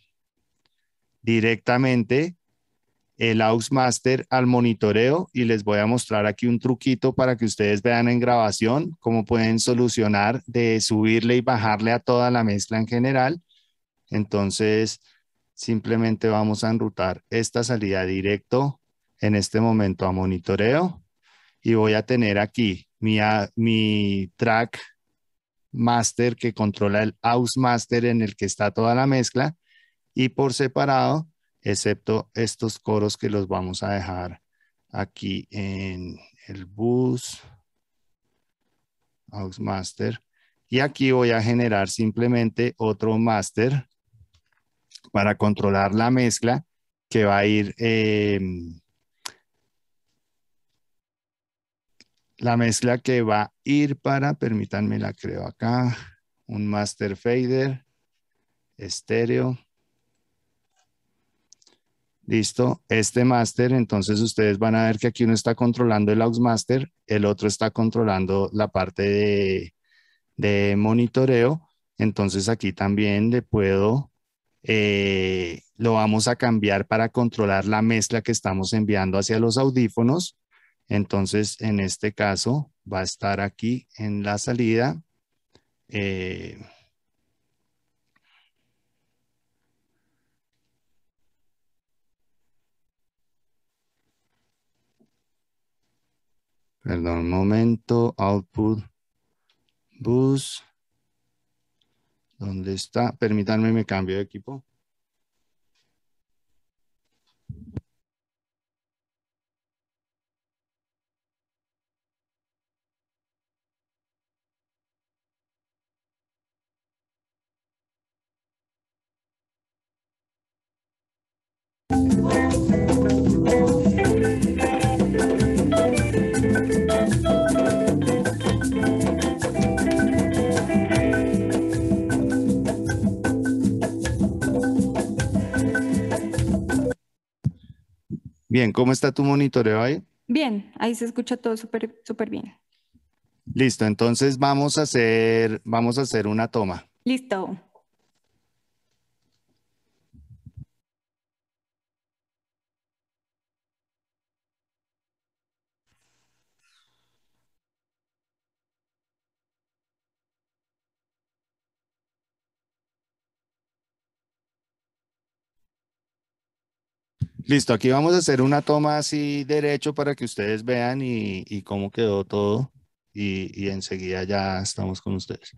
directamente el master al monitoreo y les voy a mostrar aquí un truquito para que ustedes vean en grabación cómo pueden solucionar de subirle y bajarle a toda la mezcla en general. Entonces, simplemente vamos a enrutar esta salida directo en este momento a monitoreo y voy a tener aquí mi, mi track master que controla el master en el que está toda la mezcla y por separado excepto estos coros que los vamos a dejar aquí en el bus aux master. Y aquí voy a generar simplemente otro master para controlar la mezcla que va a ir em, la mezcla que va a ir para, permítanme la creo acá, un master fader, estéreo, Listo, este master, entonces ustedes van a ver que aquí uno está controlando el aux master, el otro está controlando la parte de, monitoreo. Entonces aquí también le puedo, eh, lo vamos a cambiar para controlar la mezcla que estamos enviando hacia los audífonos. Entonces en este caso va a estar aquí en la salida. Eh, Perdón, momento, output, bus. ¿Dónde está? Permítanme, me cambio de equipo. Bien, ¿cómo está tu monitoreo ahí? Bien, ahí se escucha todo súper, súper bien. Listo, entonces vamos a hacer, vamos a hacer una toma. Listo. Listo, aquí vamos a hacer una toma así derecho para que ustedes vean y, cómo quedó todo. y enseguida ya estamos con ustedes.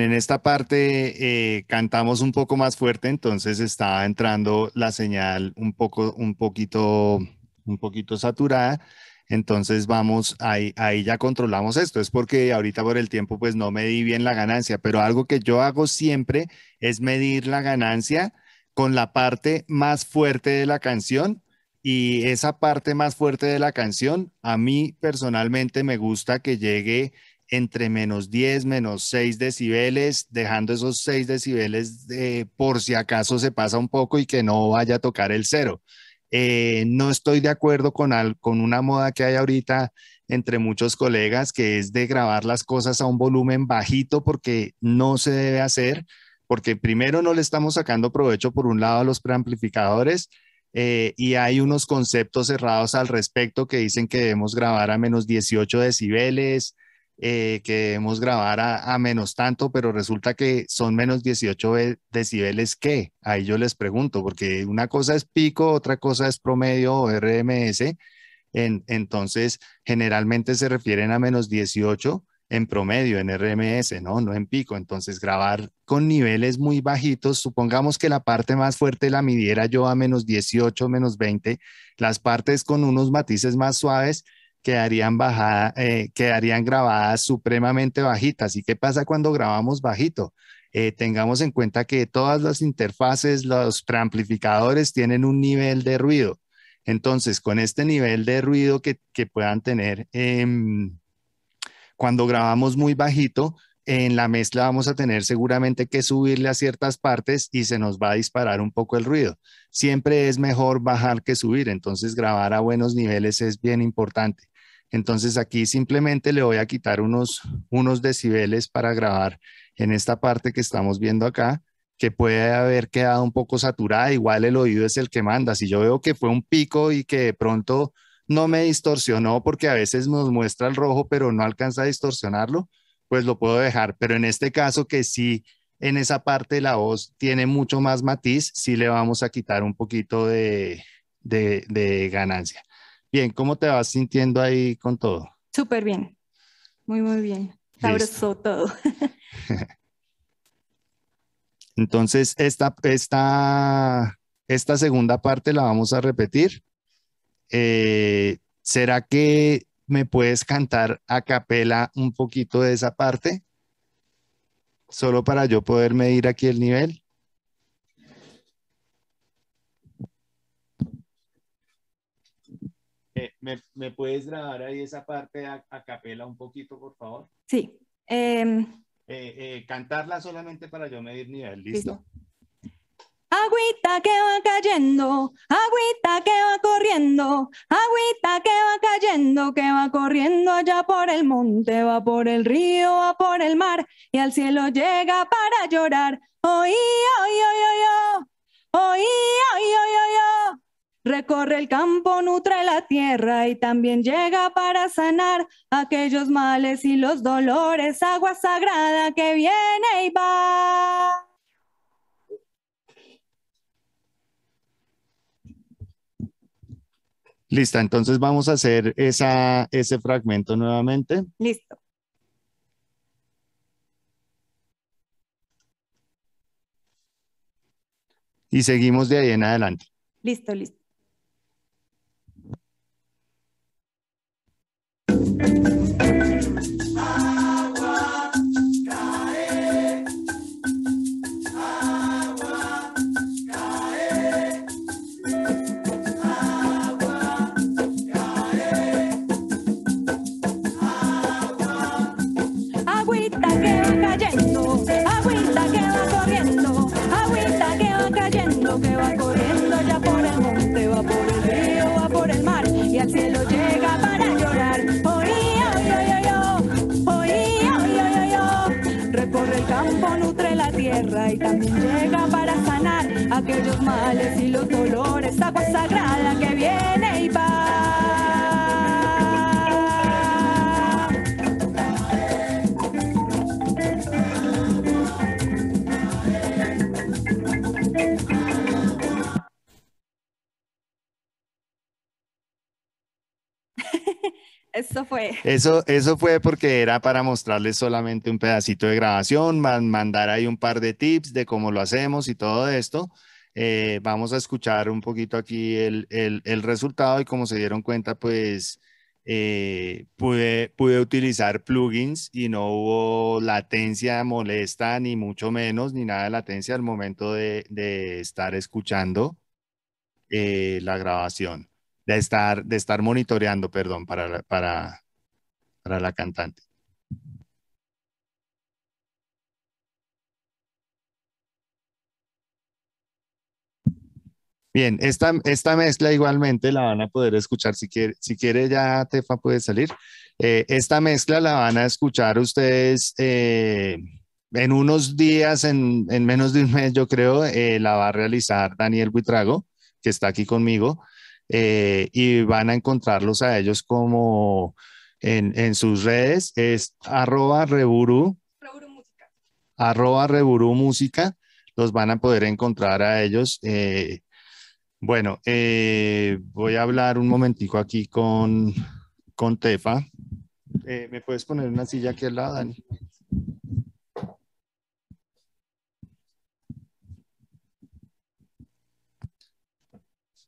en esta parte eh, cantamos un poco más fuerte, entonces está entrando la señal un poco, un poquito, un poquito saturada. Entonces vamos, ahí, ahí ya controlamos esto. Es porque ahorita por el tiempo pues no medí bien la ganancia, pero algo que yo hago siempre es medir la ganancia con la parte más fuerte de la canción y esa parte más fuerte de la canción a mí personalmente me gusta que llegue entre menos 10, menos 6 decibeles, dejando esos 6 decibeles por si acaso se pasa un poco y que no vaya a tocar el cero. Eh, no estoy de acuerdo con, una moda que hay ahorita entre muchos colegas, que es de grabar las cosas a un volumen bajito porque no se debe hacer, porque primero no le estamos sacando provecho por un lado a los preamplificadores, eh, y hay unos conceptos cerrados al respecto que dicen que debemos grabar a menos 18 decibeles, eh, que debemos grabar a, menos tanto, pero resulta que son menos 18 decibeles ¿qué? ahí yo les pregunto, porque una cosa es pico, otra cosa es promedio o RMS, entonces generalmente se refieren a menos 18 en promedio, en RMS, ¿no? No en pico. Entonces, grabar con niveles muy bajitos, supongamos que la parte más fuerte la midiera yo a menos 18, menos 20, las partes con unos matices más suaves quedarían, bajada, eh, quedarían grabadas supremamente bajitas. ¿Y qué pasa cuando grabamos bajito? Eh, tengamos en cuenta que todas las interfaces, los preamplificadores tienen un nivel de ruido. Entonces, con este nivel de ruido que, puedan tener, em, cuando grabamos muy bajito, en la mezcla vamos a tener seguramente que subirle a ciertas partes y se nos va a disparar un poco el ruido. Siempre es mejor bajar que subir, entonces grabar a buenos niveles es bien importante. Entonces aquí simplemente le voy a quitar unos, unos decibeles para grabar en esta parte que estamos viendo acá, que puede haber quedado un poco saturada, igual el oído es el que manda. Si yo veo que fue un pico y que de pronto no me distorsionó porque a veces nos muestra el rojo pero no alcanza a distorsionarlo, pues lo puedo dejar. Pero en este caso que si en esa parte de la voz tiene mucho más matiz, si le vamos a quitar un poquito de ganancia. Bien, ¿cómo te vas sintiendo ahí con todo? Súper bien, muy, muy bien. Sabroso todo. Entonces, esta, esta, esta segunda parte la vamos a repetir. Eh, ¿Será que me puedes cantar a capela un poquito de esa parte? Solo para yo poder medir aquí el nivel. ¿Me, puedes grabar ahí esa parte a, capela un poquito, por favor? Sí. cantarla solamente para yo medir nivel, ¿listo? Agüita que va cayendo, agüita que va corriendo, agüita que va cayendo, que va corriendo allá por el monte, va por el río, va por el mar y al cielo llega para llorar. Oí, oí, oí, oí, oí, oí, oí, oí, oí. Recorre el campo, nutre la tierra y también llega para sanar aquellos males y los dolores, agua sagrada que viene y va. Lista, entonces vamos a hacer esa, ese fragmento nuevamente. Listo. Y seguimos de ahí en adelante. Listo, listo. thank you aquellos males y los dolores, agua sagrada que viene. Eso fue. Eso, eso fue porque era para mostrarles solamente un pedacito de grabación, mandar ahí un par de tips de cómo lo hacemos y todo esto. Eh, vamos a escuchar un poquito aquí el, resultado y como se dieron cuenta, pues eh, pude, pude utilizar plugins y no hubo latencia molesta, ni mucho menos, ni nada de latencia al momento de, estar escuchando eh, la grabación de estar, de estar monitoreando, perdón, para, para, la cantante. Bien, esta, esta mezcla igualmente la van a poder escuchar, si quiere, si quiere ya Tefa puede salir. Eh, esta mezcla la van a escuchar ustedes eh, en unos días, en, menos de un mes yo creo, eh, la va a realizar Daniel Buitrago, que está aquí conmigo. Eh, y van a encontrarlos a ellos como en, sus redes, es arroba reburu, música. arroba reburu música, los van a poder encontrar a ellos. Eh, bueno, eh, voy a hablar un momentico aquí con, con Tefa. ¿Me puedes poner una silla aquí al lado, Dani?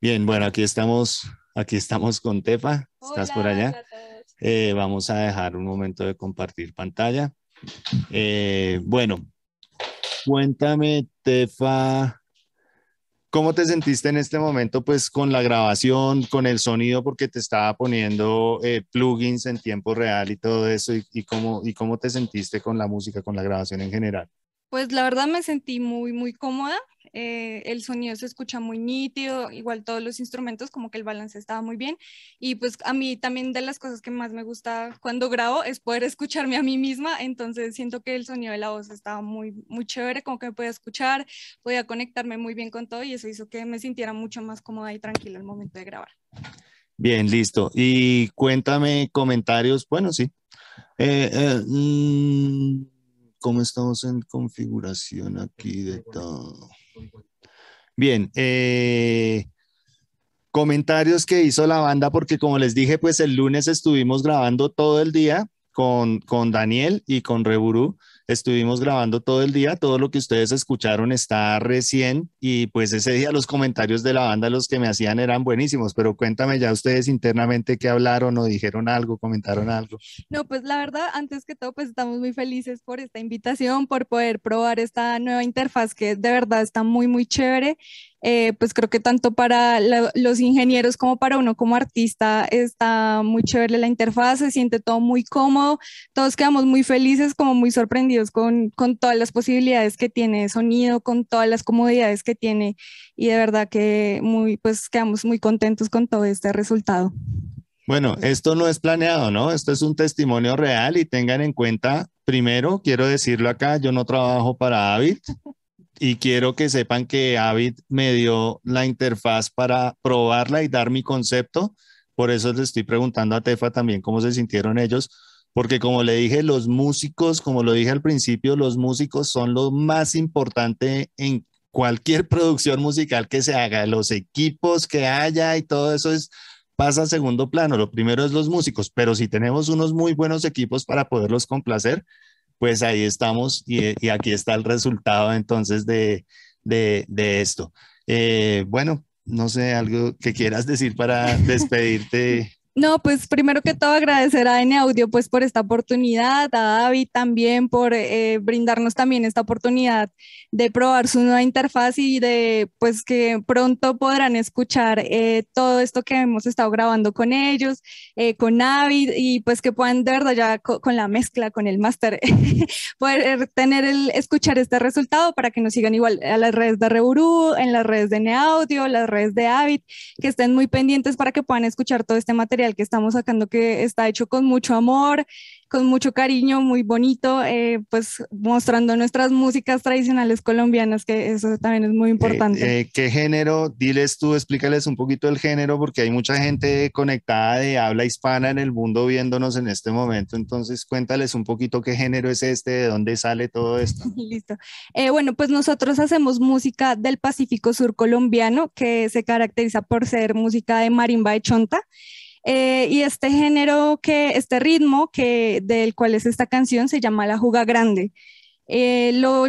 Bien, bueno, aquí estamos, aquí estamos con Tefa. ¿Estás por allá? Eh, vamos a dejar un momento de compartir pantalla. Eh, bueno, cuéntame, Tefa, ¿cómo te sentiste en este momento pues con la grabación, con el sonido, porque te estaba poniendo eh, plugins en tiempo real y todo eso, y, y, y cómo te sentiste con la música, con la grabación en general? Pues la verdad me sentí muy, muy cómoda eh, el sonido se escucha muy nítido, igual todos los instrumentos, como que el balance estaba muy bien. Y pues a mí también de las cosas que más me gusta cuando grabo es poder escucharme a mí misma, entonces siento que el sonido de la voz estaba muy, muy chévere, como que me podía escuchar, podía conectarme muy bien con todo y eso hizo que me sintiera mucho más cómoda y tranquila al momento de grabar. Bien, listo. Y cuéntame comentarios, bueno, sí. Eh, eh, mm, ¿Cómo estamos en configuración aquí de todo? Bien, eh, comentarios que hizo la banda, porque como les dije, pues el lunes estuvimos grabando todo el día con, con Daniel y con Reburu Estuvimos grabando todo el día, todo lo que ustedes escucharon está recién y pues ese día los comentarios de la banda los que me hacían eran buenísimos, pero cuéntame ya ustedes internamente qué hablaron o dijeron algo, comentaron algo. No, pues la verdad, antes que todo, pues estamos muy felices por esta invitación, por poder probar esta nueva interfaz que de verdad está muy, muy chévere. Eh, pues creo que tanto para los ingenieros como para uno como artista está muy chévere la interfaz, se siente todo muy cómodo, todos quedamos muy felices, como muy sorprendidos con, todas las posibilidades que tiene sonido, con todas las comodidades que tiene y de verdad que muy, pues quedamos muy contentos con todo este resultado. Bueno, esto no es planeado, ¿no? Esto es un testimonio real y tengan en cuenta, primero, quiero decirlo acá, yo no trabajo para David y quiero que sepan que Avid me dio la interfaz para probarla y dar mi concepto. Por eso le estoy preguntando a Tefa también cómo se sintieron ellos, porque como le dije, los músicos, como lo dije al principio, los músicos son lo más importante en cualquier producción musical que se haga, los equipos que haya y todo eso es pasa a segundo plano. Lo primero es los músicos, pero si tenemos unos muy buenos equipos para poderlos complacer, pues ahí estamos eh, y, aquí está el resultado entonces de, de, de esto. Eh, bueno, no sé, algo que quieras decir para despedirte no, pues primero que todo agradecer a N Audio pues por esta oportunidad, a David también por eh, brindarnos también esta oportunidad de probar su nueva interfaz y de pues que pronto podrán escuchar eh, todo esto que hemos estado grabando con ellos, eh, con Avid y pues que puedan de verdad ya con la mezcla, con el máster, poder tener el, escuchar este resultado para que nos sigan igual a las redes de Reburú, en las redes de N Audio, las redes de Avid, que estén muy pendientes para que puedan escuchar todo este material que estamos sacando que está hecho con mucho amor, con mucho cariño, muy bonito, eh, pues mostrando nuestras músicas tradicionales colombianas, que eso también es muy eh, importante. Eh, ¿Qué género? Diles tú, explícales un poquito el género, porque hay mucha gente conectada de habla hispana en el mundo viéndonos en este momento, entonces cuéntales un poquito qué género es este, de dónde sale todo esto. Listo. bueno, pues nosotros hacemos música del Pacífico Sur colombiano, que se caracteriza por ser música de marimba de chonta. Eh, y este género que, este ritmo que, del cual es esta canción se llama La Juga Grande. Eh, lo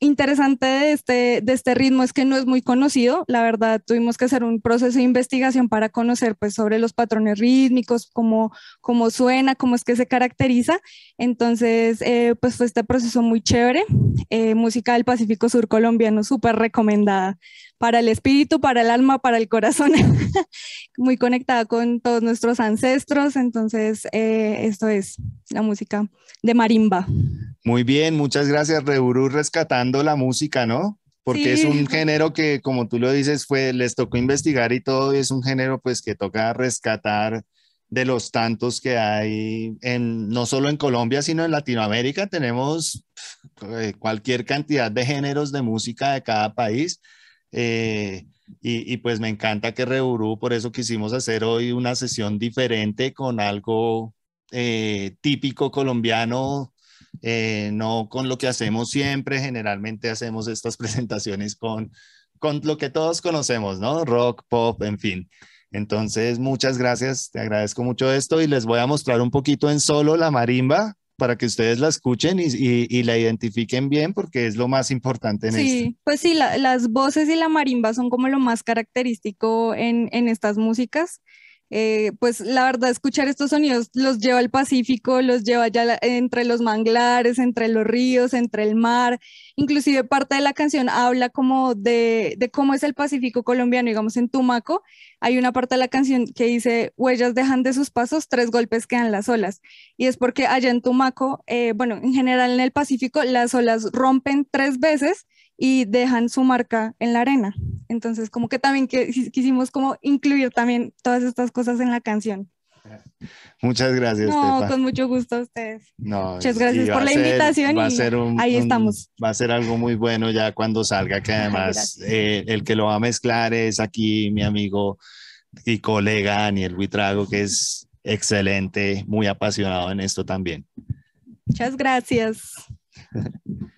interesante de este, de este ritmo es que no es muy conocido. La verdad, tuvimos que hacer un proceso de investigación para conocer pues, sobre los patrones rítmicos, cómo, cómo suena, cómo es que se caracteriza. Entonces, eh, pues fue este proceso muy chévere. música del Pacífico Sur colombiano, súper recomendada para el espíritu, para el alma, para el corazón, muy conectada con todos nuestros ancestros. Entonces, eh, esto es la música de marimba. Muy bien, muchas gracias, Reburu... rescatando la música, ¿no? Porque es un género que, como tú lo dices, fue, les tocó investigar y todo, y es un género pues que toca rescatar de los tantos que hay, en, no solo en Colombia, sino en Latinoamérica. Tenemos eh, cualquier cantidad de géneros de música de cada país eh, y, pues me encanta que Reburú, por eso quisimos hacer hoy una sesión diferente con algo eh, típico colombiano, eh, no con lo que hacemos siempre, generalmente hacemos estas presentaciones con, con lo que todos conocemos, ¿no? Rock, pop, en fin. Entonces, muchas gracias, te agradezco mucho esto y les voy a mostrar un poquito en solo la marimba para que ustedes la escuchen y, la identifiquen bien porque es lo más importante en sí, Sí, pues sí, las voces y la marimba son como lo más característico en, en estas músicas. Eh, pues la verdad, escuchar estos sonidos los lleva al Pacífico, los lleva allá entre los manglares, entre los ríos, entre el mar. Inclusive parte de la canción habla como de, cómo es el Pacífico colombiano, digamos en Tumaco. Hay una parte de la canción que dice, huellas dejan de sus pasos, tres golpes quedan las olas. Y es porque allá en Tumaco, eh, bueno, en general en el Pacífico, las olas rompen tres veces y dejan su marca en la arena. Entonces, como que también quisimos como incluir también todas estas cosas en la canción. Muchas gracias. No, con mucho gusto a ustedes. Muchas gracias por la invitación. y ahí estamos. Va a ser algo muy bueno ya cuando salga, que además eh, el que lo va a mezclar es aquí mi amigo y colega Daniel Huitrago que es excelente, muy apasionado en esto también. Muchas gracias.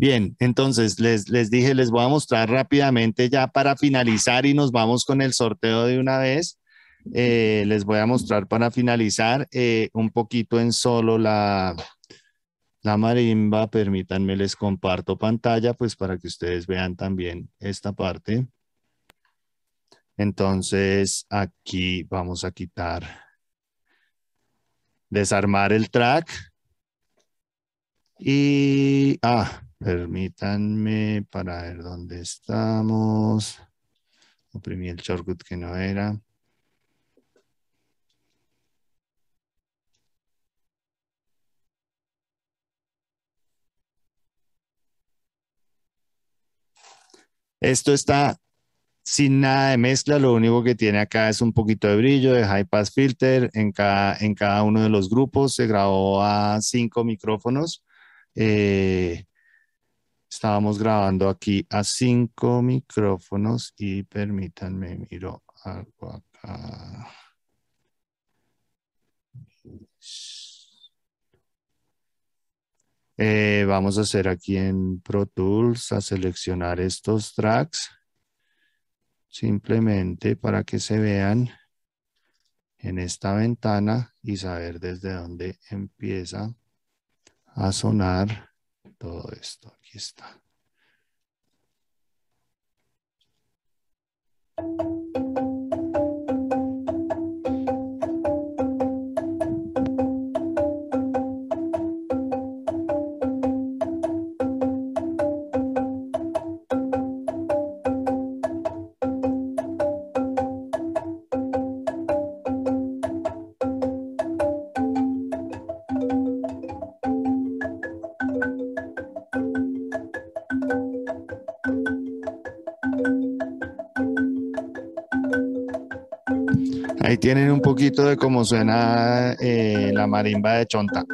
Bien, entonces les, dije, les voy a mostrar rápidamente ya para finalizar y nos vamos con el sorteo de una vez. Eh, les voy a mostrar para finalizar eh, un poquito en solo la, la marimba. Permítanme, les comparto pantalla pues para que ustedes vean también esta parte. Entonces aquí vamos a quitar, desarmar el track. Y, ah, Permítanme para ver dónde estamos. Oprimí el shortcut que no era. Esto está sin nada de mezcla, lo único que tiene acá es un poquito de brillo de high pass filter en cada, en cada uno de los grupos. Se grabó a cinco micrófonos. Eh, Estábamos grabando aquí a cinco micrófonos y permítanme, miro algo acá. Eh, vamos a hacer aquí en Pro Tools a seleccionar estos tracks simplemente para que se vean en esta ventana y saber desde dónde empieza a sonar todo esto. Aquí está. tienen un poquito de cómo suena eh, la marimba de Chonta.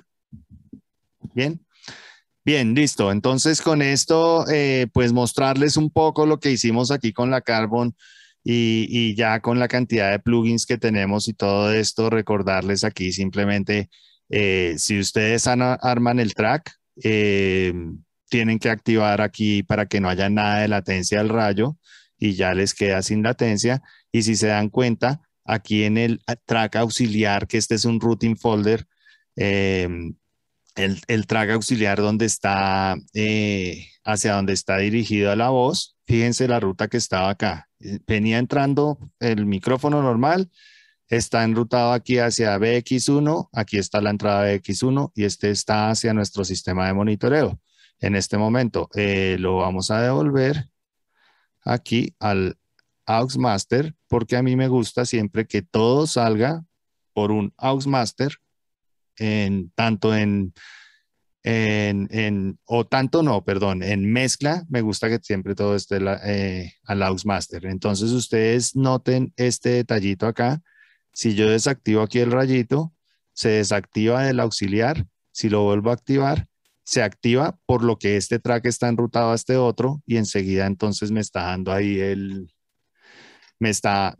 Bien. Bien, listo. Entonces con esto, eh, pues mostrarles un poco lo que hicimos aquí con la Carbon y, ya con la cantidad de plugins que tenemos y todo esto, recordarles aquí simplemente, eh, si ustedes arman el track, tienen que activar aquí para que no haya nada de latencia al rayo y ya les queda sin latencia. Y si se dan cuenta, aquí en el track auxiliar, que este es un routing folder, eh, el, el, track auxiliar donde está, eh, hacia donde está dirigida la voz, fíjense la ruta que estaba acá. Eh, venía entrando el micrófono normal, está enrutado aquí hacia BX1, aquí está la entrada de BX1 y este está hacia nuestro sistema de monitoreo. En este momento lo vamos a devolver aquí al aux master porque a mí me gusta siempre que todo salga por un aux master en tanto en, en, o tanto no, perdón, en mezcla, me gusta que siempre todo esté eh, al aux master. Entonces ustedes noten este detallito acá. Si yo desactivo aquí el rayito, se desactiva el auxiliar. Si lo vuelvo a activar, se activa por lo que este track está enrutado a este otro y enseguida entonces me está dando ahí el, me, está,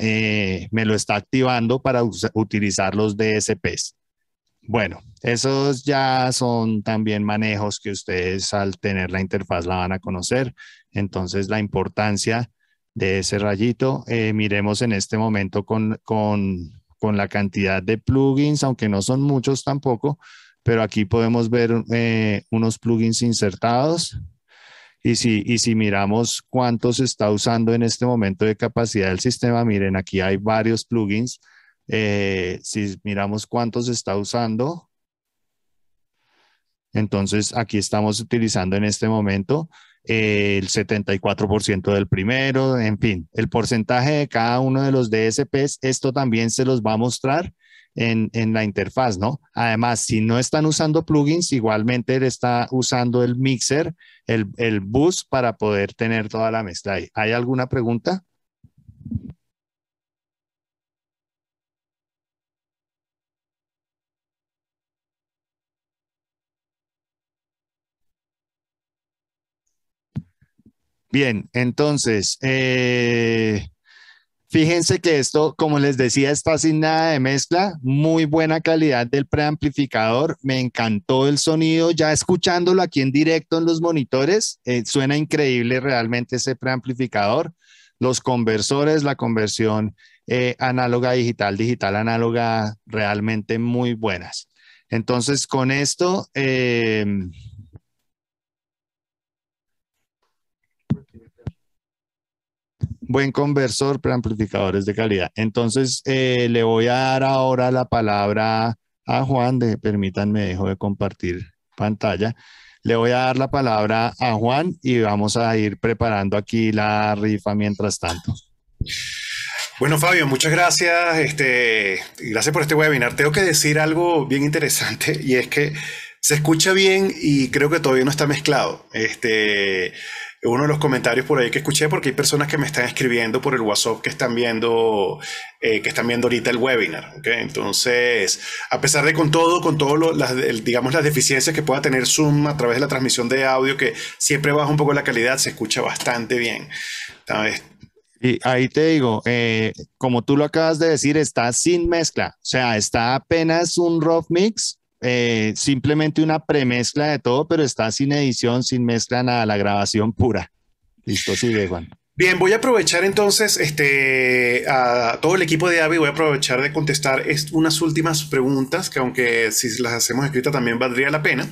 eh, me, lo está activando para utilizar los DSPs. Bueno, esos ya son también manejos que ustedes al tener la interfaz la van a conocer. Entonces, la importancia de ese rayito, eh, miremos en este momento con, con, con, la cantidad de plugins, aunque no son muchos tampoco, pero aquí podemos ver eh, unos plugins insertados y si, miramos cuánto se está usando en este momento de capacidad del sistema, miren, aquí hay varios plugins. Eh, si miramos cuánto se está usando, entonces aquí estamos utilizando en este momento eh, el 74% del primero, en fin, el porcentaje de cada uno de los DSPs, esto también se los va a mostrar en, la interfaz, ¿no? Además, si no están usando plugins, igualmente él está usando el mixer, el, bus para poder tener toda la mezcla ¿Hay alguna pregunta? Bien, entonces, eh, Fíjense que esto, como les decía, está sin nada de mezcla, muy buena calidad del preamplificador, me encantó el sonido, ya escuchándolo aquí en directo en los monitores, eh, suena increíble realmente ese preamplificador, los conversores, la conversión eh, análoga digital, digital análoga, realmente muy buenas. Entonces, con esto... Eh, buen conversor, preamplificadores de calidad. Entonces, eh, le voy a dar ahora la palabra a Juan, de, permítanme, dejo de compartir pantalla. Le voy a dar la palabra a Juan y vamos a ir preparando aquí la rifa mientras tanto. Bueno, Fabio, muchas gracias. Este, gracias por este webinar. Tengo que decir algo bien interesante y es que se escucha bien y creo que todavía no está mezclado. Este, uno de los comentarios por ahí que escuché, porque hay personas que me están escribiendo por el WhatsApp que están viendo, eh, que están viendo ahorita el webinar. Entonces, a pesar de con todo, con todas las, digamos, las deficiencias que pueda tener Zoom a través de la transmisión de audio, que siempre baja un poco la calidad, se escucha bastante bien. Y ahí te digo, eh, como tú lo acabas de decir, está sin mezcla, o sea, está apenas un rough mix eh, simplemente una premezcla de todo, pero está sin edición, sin mezcla, nada, la grabación pura. Listo, de Juan. Bien, voy a aprovechar entonces este, a todo el equipo de AVI, voy a aprovechar de contestar unas últimas preguntas que aunque si las hacemos escritas también valdría la pena.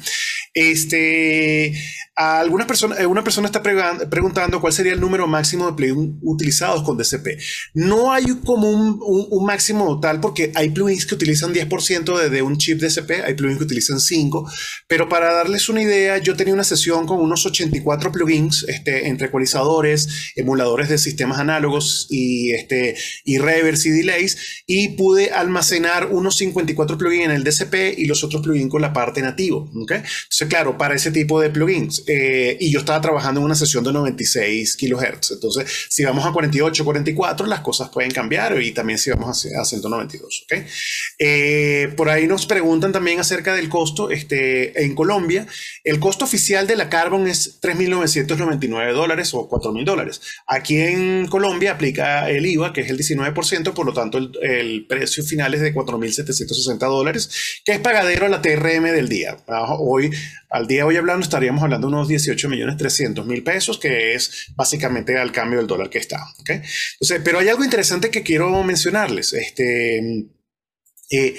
Este, algunas personas, eh, una persona está preguntando cuál sería el número máximo de plugins utilizados con DCP. No hay como un, máximo tal porque hay plugins que utilizan 10% de, un chip DCP, hay plugins que utilizan 5, pero para darles una idea, yo tenía una sesión con unos 84 plugins este, entre ecualizadores, emuladores, de sistemas análogos y, este, y reverse y delays y pude almacenar unos 54 plugins en el DCP y los otros plugins con la parte nativo. ¿okay? Entonces, claro, para ese tipo de plugins. Eh, y yo estaba trabajando en una sesión de 96 kilohertz. Entonces, si vamos a 48, 44, las cosas pueden cambiar y también si vamos a, a 192. ¿okay? Eh, por ahí nos preguntan también acerca del costo este, en Colombia. El costo oficial de la Carbon es 3.999 dólares o 4.000 dólares. Aquí en Colombia aplica el IVA, que es el 19%, por lo tanto el, precio final es de 4.760 dólares, que es pagadero a la TRM del día. Hoy, al día de hoy hablando, estaríamos hablando de unos $18,300,000, pesos, que es básicamente al cambio del dólar que está. ¿okay? pero hay algo interesante que quiero mencionarles. Este, eh,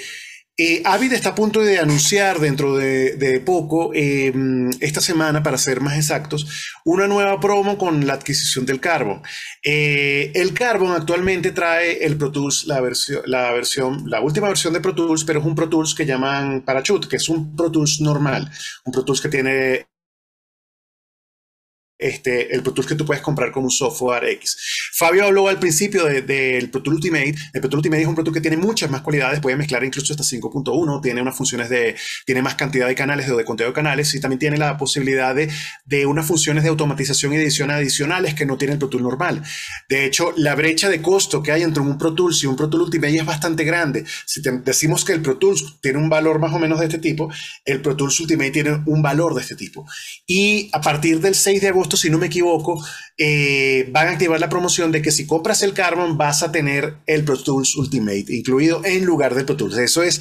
Avid eh, está a punto de anunciar dentro de, poco, eh, esta semana para ser más exactos, una nueva promo con la adquisición del Carbon. Eh, el Carbon actualmente trae el Pro Tools, la, versión, la, la última versión de Pro Tools, pero es un Pro Tools que llaman Parachute, que es un Pro Tools normal, un Pro Tools que tiene este, el Pro Tools que tú puedes comprar con un software X. Fabio habló al principio del Pro Tools Ultimate. El Pro Tools Ultimate es un Pro que tiene muchas más cualidades, puede mezclar incluso hasta 5.1, tiene unas funciones de, tiene más cantidad de canales o de conteo de canales y también tiene la posibilidad de, unas funciones de automatización y edición adicionales que no tiene el Pro Tools normal. De hecho, la brecha de costo que hay entre un Pro Tools y un Pro Tools Ultimate es bastante grande. Si decimos que el Pro Tools tiene un valor más o menos de este tipo, el Pro Tools Ultimate tiene un valor de este tipo. Y a partir del 6 de agosto, si no me equivoco, eh, van a activar la promoción de que si compras el Carbon vas a tener el Pro Tools Ultimate incluido en lugar del Pro Tools. Eso es,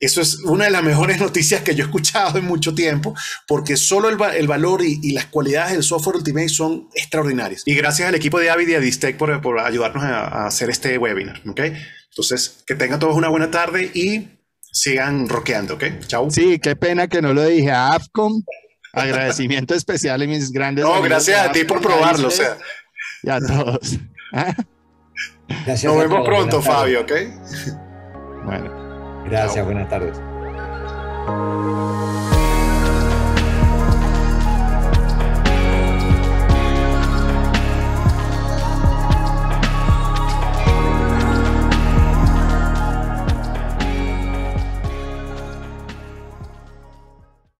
eso es una de las mejores noticias que yo he escuchado en mucho tiempo, porque solo el, valor y, las cualidades del software Ultimate son extraordinarias. Y gracias al equipo de Avid y a Distech por, ayudarnos a, hacer este webinar. ¿okay? Entonces, que tengan todos una buena tarde y sigan rockeando. Okay. Chao. Sí, qué pena que no lo dije a AFCOM Agradecimiento especial a mis grandes. No, gracias a ti por probarlo, o Y a todos. ¿Ah? Nos vemos pronto, Fabio, ¿ok? Bueno. Gracias, buenas tardes.